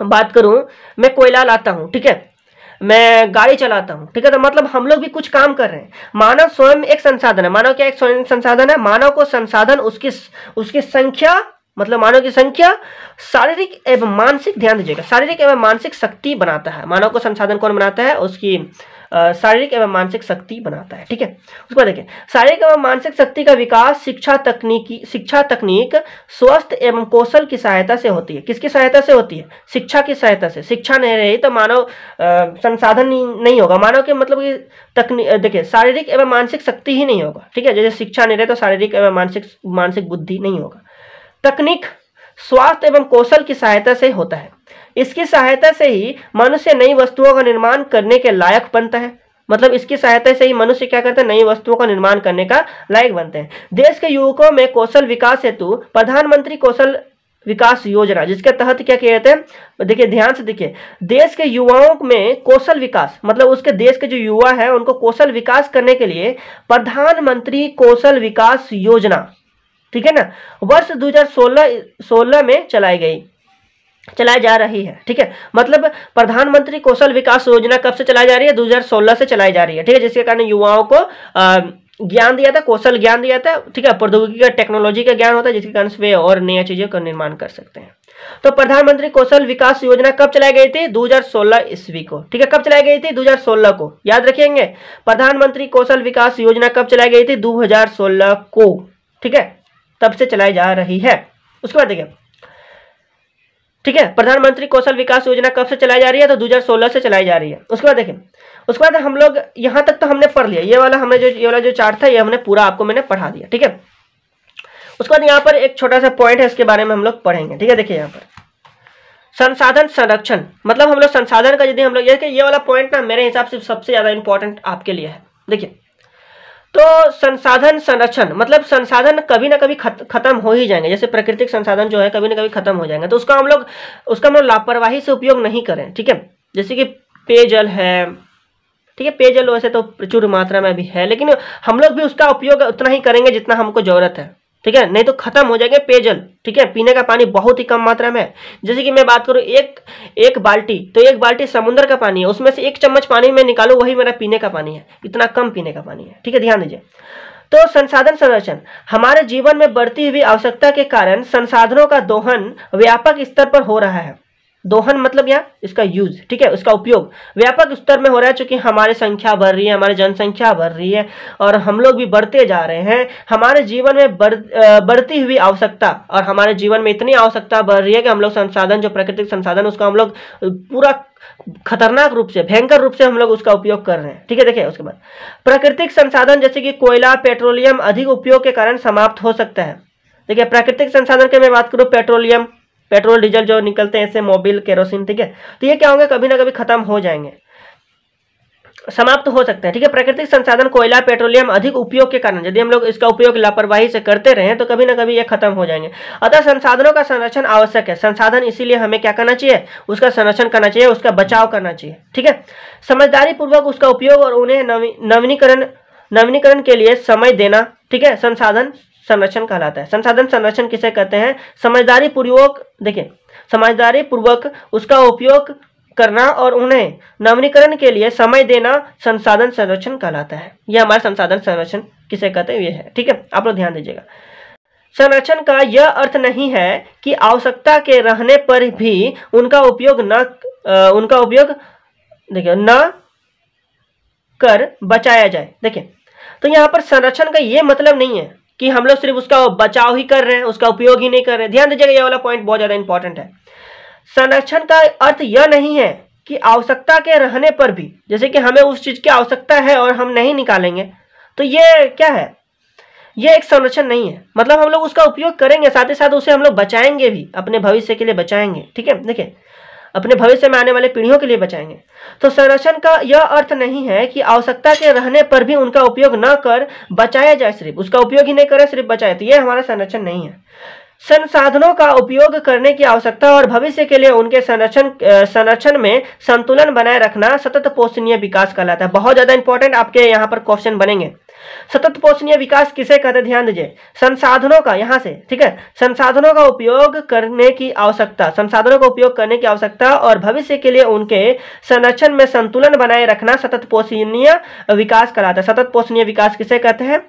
बात करूं मैं कोयला लाता हूं ठीक है मैं गाड़ी चलाता हूँ ठीक है तो मतलब हम लोग भी कुछ काम कर रहे हैं मानव स्वयं एक संसाधन है मानव क्या एक संसाधन है मानव को संसाधन उसकी उसकी संख्या मतलब मानव की संख्या शारीरिक एवं मानसिक ध्यान दीजिएगा शारीरिक एवं मानसिक शक्ति बनाता है मानव को संसाधन कौन बनाता है उसकी शारीरिक एवं मानसिक शक्ति बनाता है ठीक है उसको देखें शारीरिक एवं मानसिक शक्ति का विकास शिक्षा तकनीकी शिक्षा तकनीक स्वस्थ एवं कौशल की सहायता से होती है किसकी सहायता से होती है शिक्षा की सहायता से शिक्षा नहीं रही तो मानव संसाधन नहीं होगा मानव के मतलब कि तकनीक देखिए शारीरिक एवं मानसिक शक्ति ही नहीं होगा ठीक है जैसे शिक्षा नहीं रहे तो शारीरिक एवं मानसिक मानसिक बुद्धि नहीं होगा तकनीक स्वास्थ्य एवं कौशल की सहायता से होता है इसकी सहायता से ही मनुष्य नई वस्तुओं का निर्माण करने के लायक बनता है मतलब इसकी सहायता से ही मनुष्य क्या करते हैं नई वस्तुओं का निर्माण करने का लायक बनते हैं देश के युवकों में कौशल विकास हेतु प्रधानमंत्री कौशल विकास योजना जिसके तहत क्या किया जाते हैं देखिए ध्यान से देखिए देश के युवाओं में कौशल विकास मतलब उसके देश के जो युवा हैं उनको कौशल विकास करने के लिए प्रधानमंत्री कौशल विकास योजना ठीक है ना वर्ष 2016 16 में चलाई गई चलाई जा रही है ठीक है मतलब प्रधानमंत्री कौशल विकास योजना कब से चलाई जा रही है 2016 से चलाई जा रही है ठीक है जिसके कारण युवाओं को आ, ज्ञान दिया था कौशल ज्ञान दिया था ठीक है प्रौद्योगिकी का टेक्नोलॉजी का ज्ञान होता है जिसके कारण वे और नया चीजों का निर्माण कर सकते हैं तो प्रधानमंत्री कौशल विकास योजना कब चलाई गई थी 2016 ईस्वी को ठीक है कब चलाई गई थी 2016 को याद रखेंगे प्रधानमंत्री कौशल विकास योजना कब चलाई गई थी 2016 को ठीक है तब से चलाई जा रही है उसके बाद देखिए ठीक है प्रधानमंत्री कौशल विकास योजना कब से चलाई जा रही है तो 2016 से चलाई जा रही है उसके बाद देखें उसके बाद हम लोग यहाँ तक तो हमने पढ़ लिया ये वाला हमने जो ये वाला जो चार्ट था ये हमने पूरा आपको मैंने पढ़ा दिया ठीक है उसके बाद यहाँ पर एक छोटा सा पॉइंट है इसके बारे में हम लोग पढ़ेंगे ठीक है देखिए यहाँ पर संसाधन संरक्षण मतलब हम लोग संसाधन का यदि हम लोग ये वाला पॉइंट ना मेरे हिसाब से सबसे ज़्यादा इंपॉर्टेंट आपके लिए है देखिए तो संसाधन संरक्षण मतलब संसाधन कभी ना कभी खत, खत्म हो ही जाएंगे जैसे प्राकृतिक संसाधन जो है कभी ना कभी खत्म हो जाएंगे तो उसका हम लोग उसका हम लोग लापरवाही से उपयोग नहीं करें ठीक है जैसे कि पेयजल है ठीक है पेयजल वैसे तो प्रचुर मात्रा में भी है लेकिन हम लोग भी उसका उपयोग उतना ही करेंगे जितना हमको जरूरत है ठीक है नहीं तो खत्म हो जाएंगे पेयजल ठीक है पीने का पानी बहुत ही कम मात्रा में है जैसे कि मैं बात करूं एक एक बाल्टी तो एक बाल्टी समुद्र का पानी है उसमें से एक चम्मच पानी मैं निकालू वही मेरा पीने का पानी है इतना कम पीने का पानी है ठीक है ध्यान दीजिए तो संसाधन संरक्षण हमारे जीवन में बढ़ती हुई आवश्यकता के कारण संसाधनों का दोहन व्यापक स्तर पर हो रहा है दोहन मतलब यहाँ इसका यूज ठीक है उसका उपयोग व्यापक स्तर में हो रहा है चूंकि हमारी संख्या बढ़ रही है हमारी जनसंख्या बढ़ रही है और हम लोग भी बढ़ते जा रहे हैं हमारे जीवन में बढ़ बढ़ती हुई आवश्यकता और हमारे जीवन में इतनी आवश्यकता बढ़ रही है कि हम लोग संसाधन जो प्राकृतिक संसाधन उसका हम लोग पूरा खतरनाक रूप से भयंकर रूप से हम लोग उसका उपयोग कर रहे हैं ठीक है देखिए उसके बाद प्राकृतिक संसाधन जैसे कि कोयला पेट्रोलियम अधिक उपयोग के कारण समाप्त हो सकता है देखिए प्राकृतिक संसाधन के मैं बात करूँ पेट्रोलियम पेट्रोल डीजल जो निकलते हैं ऐसे मोबिल केरोसिन ठीक है तो ये क्या होंगे कभी ना कभी खत्म हो जाएंगे समाप्त तो हो सकते हैं ठीक है प्राकृतिक संसाधन कोयला पेट्रोलियम अधिक उपयोग के कारण यदि हम लोग इसका उपयोग लापरवाही से करते रहें तो कभी ना कभी ये खत्म हो जाएंगे अतः संसाधनों का संरक्षण आवश्यक है संसाधन इसीलिए हमें क्या करना चाहिए उसका संरक्षण करना चाहिए उसका बचाव करना चाहिए ठीक है समझदारी पूर्वक उसका उपयोग और उन्हें नवीनीकरण नवीनीकरण के लिए समय देना ठीक है संसाधन संरक्षण कहलाता है संसाधन संरक्षण किसे कहते हैं समझदारी पूर्वक देखिए समझदारी पूर्वक उसका उपयोग करना और उन्हें नवीनीकरण के लिए समय देना संसाधन संरक्षण कहलाता है यह हमारा संसाधन संरक्षण किसे कहते हैं ये है ठीक है आप लोग ध्यान दीजिएगा संरक्षण का यह अर्थ नहीं है कि आवश्यकता के रहने पर भी उनका उपयोग न उनका उपयोग देखिए न कर बचाया जाए देखिए तो यहां पर संरक्षण का ये मतलब नहीं है कि हम लोग सिर्फ उसका बचाव ही कर रहे हैं उसका उपयोग ही नहीं कर रहे हैं ध्यान दीजिएगा यह वाला पॉइंट बहुत ज़्यादा इंपॉर्टेंट है संरक्षण का अर्थ यह नहीं है कि आवश्यकता के रहने पर भी जैसे कि हमें उस चीज़ की आवश्यकता है और हम नहीं निकालेंगे तो ये क्या है ये एक संरक्षण नहीं है मतलब हम लोग उसका उपयोग करेंगे साथ ही साथ उसे हम लोग बचाएंगे भी अपने भविष्य के लिए बचाएंगे ठीक है देखिये अपने भविष्य में आने वाले पीढ़ियों के लिए बचाएंगे तो संरक्षण का यह अर्थ नहीं है कि आवश्यकता के रहने पर भी उनका उपयोग न कर बचाया जाए सिर्फ उसका उपयोग ही नहीं करें सिर्फ बचाए तो यह हमारा संरक्षण नहीं है संसाधनों का उपयोग करने की आवश्यकता और भविष्य के लिए उनके संरक्षण संरक्षण में संतुलन बनाए रखना सतत पोषणीय विकास कहलाता है बहुत ज़्यादा इंपॉर्टेंट आपके यहाँ पर क्वेश्चन बनेंगे सतत पोषणीय विकास किसे कहते ध्यान दीजिए संसाधनों का यहाँ से ठीक है संसाधनों का उपयोग करने की आवश्यकता संसाधनों का उपयोग करने की आवश्यकता और भविष्य के लिए उनके संरक्षण में संतुलन बनाए रखना सतत पोषणीय विकास कहलाता है सतत पोषणीय विकास किसे कहते हैं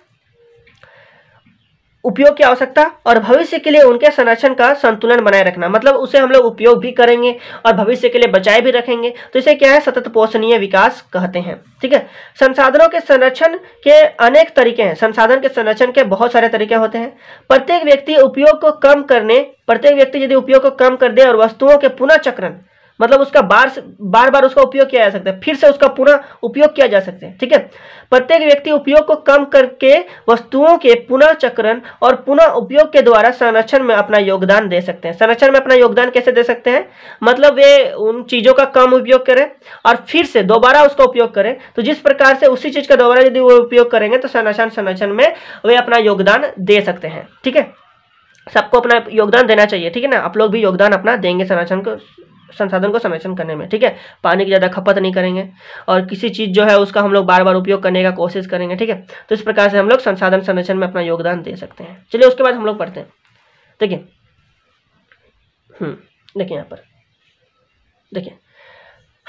उपयोग की आवश्यकता और भविष्य के लिए उनके संरक्षण का संतुलन बनाए रखना मतलब उसे हम लोग उपयोग भी करेंगे और भविष्य के लिए बचाए भी रखेंगे तो इसे क्या है सतत पोषणीय विकास कहते हैं ठीक है संसाधनों के संरक्षण के अनेक तरीके हैं संसाधन के संरक्षण के बहुत सारे तरीके होते हैं प्रत्येक व्यक्ति उपयोग को कम करने प्रत्येक व्यक्ति यदि उपयोग को कम कर दे और वस्तुओं के पुनः चक्रण मतलब उसका बार बार बार उसका उपयोग किया जा सकता है फिर से उसका पुनः उपयोग किया जा सकता है ठीक है प्रत्येक व्यक्ति उपयोग को कम करके वस्तुओं के पुनः चक्रण और पुनः उपयोग के द्वारा संरक्षण में अपना योगदान दे सकते हैं संरक्षण में अपना योगदान कैसे दे सकते हैं मतलब वे उन चीज़ों का कम उपयोग करें और फिर से दोबारा उसका उपयोग करें तो जिस प्रकार से उसी चीज़ का दोबारा यदि वो उपयोग करेंगे तो संरक्षण संरक्षण में वे अपना योगदान दे सकते हैं ठीक है सबको अपना योगदान देना चाहिए ठीक है ना आप लोग भी योगदान अपना देंगे संरक्षण को संसाधन को संरक्षण करने में ठीक है पानी की ज़्यादा खपत नहीं करेंगे और किसी चीज़ जो है उसका हम लोग बार बार उपयोग करने का कोशिश करेंगे ठीक है तो इस प्रकार से हम लोग संसाधन संरक्षण में अपना योगदान दे सकते हैं चलिए उसके बाद हम लोग पढ़ते हैं देखिए हम्म, देखिए यहाँ पर देखिए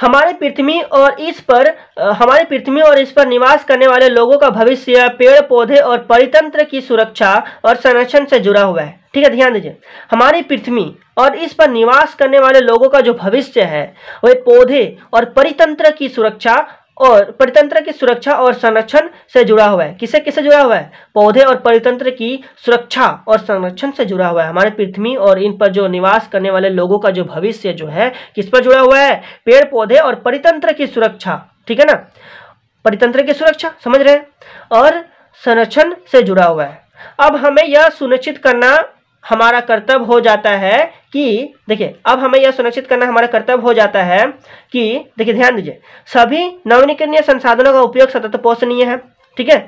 हमारे पृथ्वी और इस पर हमारे पृथ्वी और इस पर निवास करने वाले लोगों का भविष्य पेड़ पौधे और परितंत्र की सुरक्षा और संरक्षण से जुड़ा हुआ है ठीक है ध्यान दीजिए हमारी पृथ्वी और इस पर निवास करने वाले लोगों का जो भविष्य है वह पौधे और परितंत्र की सुरक्षा और परितंत्र की सुरक्षा और संरक्षण से जुड़ा हुआ है किससे किससे जुड़ा हुआ है पौधे और परितंत्र की सुरक्षा और संरक्षण से जुड़ा हुआ है हमारे पृथ्वी और इन पर जो निवास करने वाले लोगों का जो भविष्य जो है किस पर जुड़ा हुआ है पेड़ पौधे और परितंत्र की सुरक्षा ठीक है ना परितंत्र की सुरक्षा समझ रहे हैं और संरक्षण से जुड़ा हुआ है अब हमें यह सुनिश्चित करना हमारा कर्तव्य हो जाता है कि देखिए अब हमें यह सुनिश्चित करना हमारा कर्तव्य हो जाता है कि देखिए ध्यान दीजिए सभी नवीनीकरणीय संसाधनों का उपयोग सतत पोषणीय है ठीक है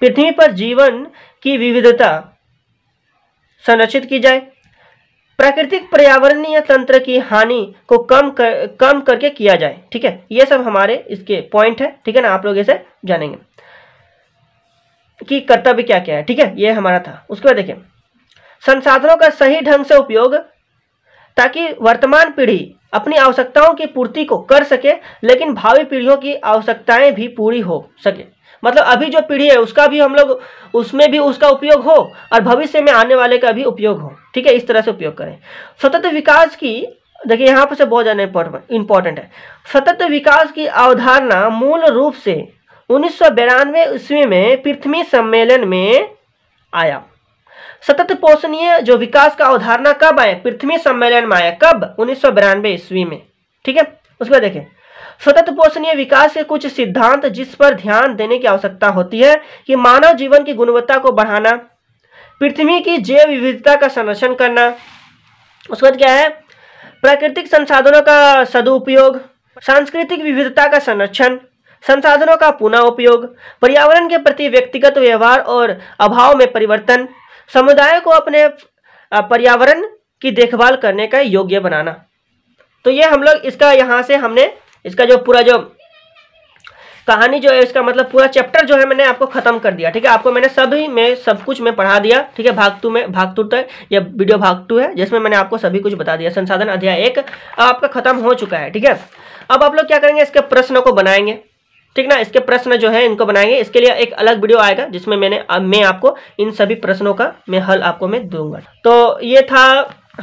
पृथ्वी पर जीवन की विविधता संरक्षित की जाए प्राकृतिक पर्यावरणीय तंत्र की हानि को कम कर कम करके किया जाए ठीक है ये सब हमारे इसके पॉइंट है ठीक है ना आप लोग इसे जानेंगे कि कर्तव्य क्या क्या है ठीक है ये हमारा था उसके बाद देखिए संसाधनों का सही ढंग से उपयोग ताकि वर्तमान पीढ़ी अपनी आवश्यकताओं की पूर्ति को कर सके लेकिन भावी पीढ़ियों की आवश्यकताएं भी पूरी हो सके मतलब अभी जो पीढ़ी है उसका भी हम लोग उसमें भी उसका उपयोग हो और भविष्य में आने वाले का भी उपयोग हो ठीक है इस तरह से उपयोग करें सतत विकास की देखिए यहाँ पर से बहुत ज़्यादा इंपॉर्टेंट है सतत विकास की अवधारणा मूल रूप से उन्नीस सौ ईस्वी में पृथ्वी सम्मेलन में आया सतत पोषणीय जो विकास का अवधारणा कब आए पृथ्वी सम्मेलन में आया कब उन्नीस सौ बिरानवे ईस्वी में ठीक है उसके बाद देखें सतत पोषणीय विकास के कुछ सिद्धांत जिस पर ध्यान देने की आवश्यकता होती है कि मानव जीवन की गुणवत्ता को बढ़ाना पृथ्वी की जैव विविधता का संरक्षण करना उसके बाद क्या है प्राकृतिक संसाधनों का सदुपयोग सांस्कृतिक विविधता का संरक्षण संसाधनों का पुनः उपयोग पर्यावरण के प्रति व्यक्तिगत व्यवहार और अभाव में परिवर्तन समुदाय को अपने पर्यावरण की देखभाल करने का योग्य बनाना तो ये हम लोग इसका यहाँ से हमने इसका जो पूरा जो कहानी जो है इसका मतलब पूरा चैप्टर जो है मैंने आपको खत्म कर दिया ठीक है आपको मैंने सभी में सब कुछ में पढ़ा दिया ठीक है भाग टू में भाग टू तक या वीडियो भाग टू है जिसमें मैंने आपको सभी कुछ बता दिया संसाधन अध्याय एक आपका खत्म हो चुका है ठीक है अब आप लोग क्या करेंगे इसके प्रश्नों को बनाएंगे ठीक ना इसके प्रश्न जो है इनको बनाएंगे इसके लिए एक अलग वीडियो आएगा जिसमें मैंने मैं आपको इन सभी प्रश्नों का मैं हल आपको मैं दूंगा तो ये था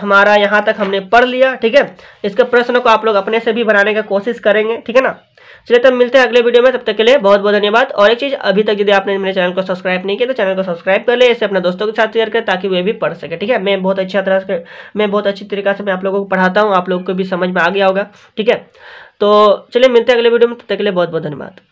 हमारा यहाँ तक हमने पढ़ लिया ठीक है इसके प्रश्न को आप लोग अपने से भी बनाने का कोशिश करेंगे ठीक है ना चलिए तब मिलते हैं अगले वीडियो में तब तक के लिए बहुत बहुत धन्यवाद और एक चीज़ अभी तक यदि आपने मेरे चैनल को सब्सक्राइब नहीं किया तो चैनल को सब्सक्राइब कर ले इसे अपने दोस्तों के साथ शेयर करें ताकि वे भी पढ़ सके ठीक है मैं बहुत अच्छा तरह से मैं बहुत अच्छी तरीके से मैं आप लोगों को पढ़ाता हूँ आप लोग को भी समझ में आ गया होगा ठीक है तो चलिए मिलते हैं अगले वीडियो में तब तक के लिए बहुत बहुत धन्यवाद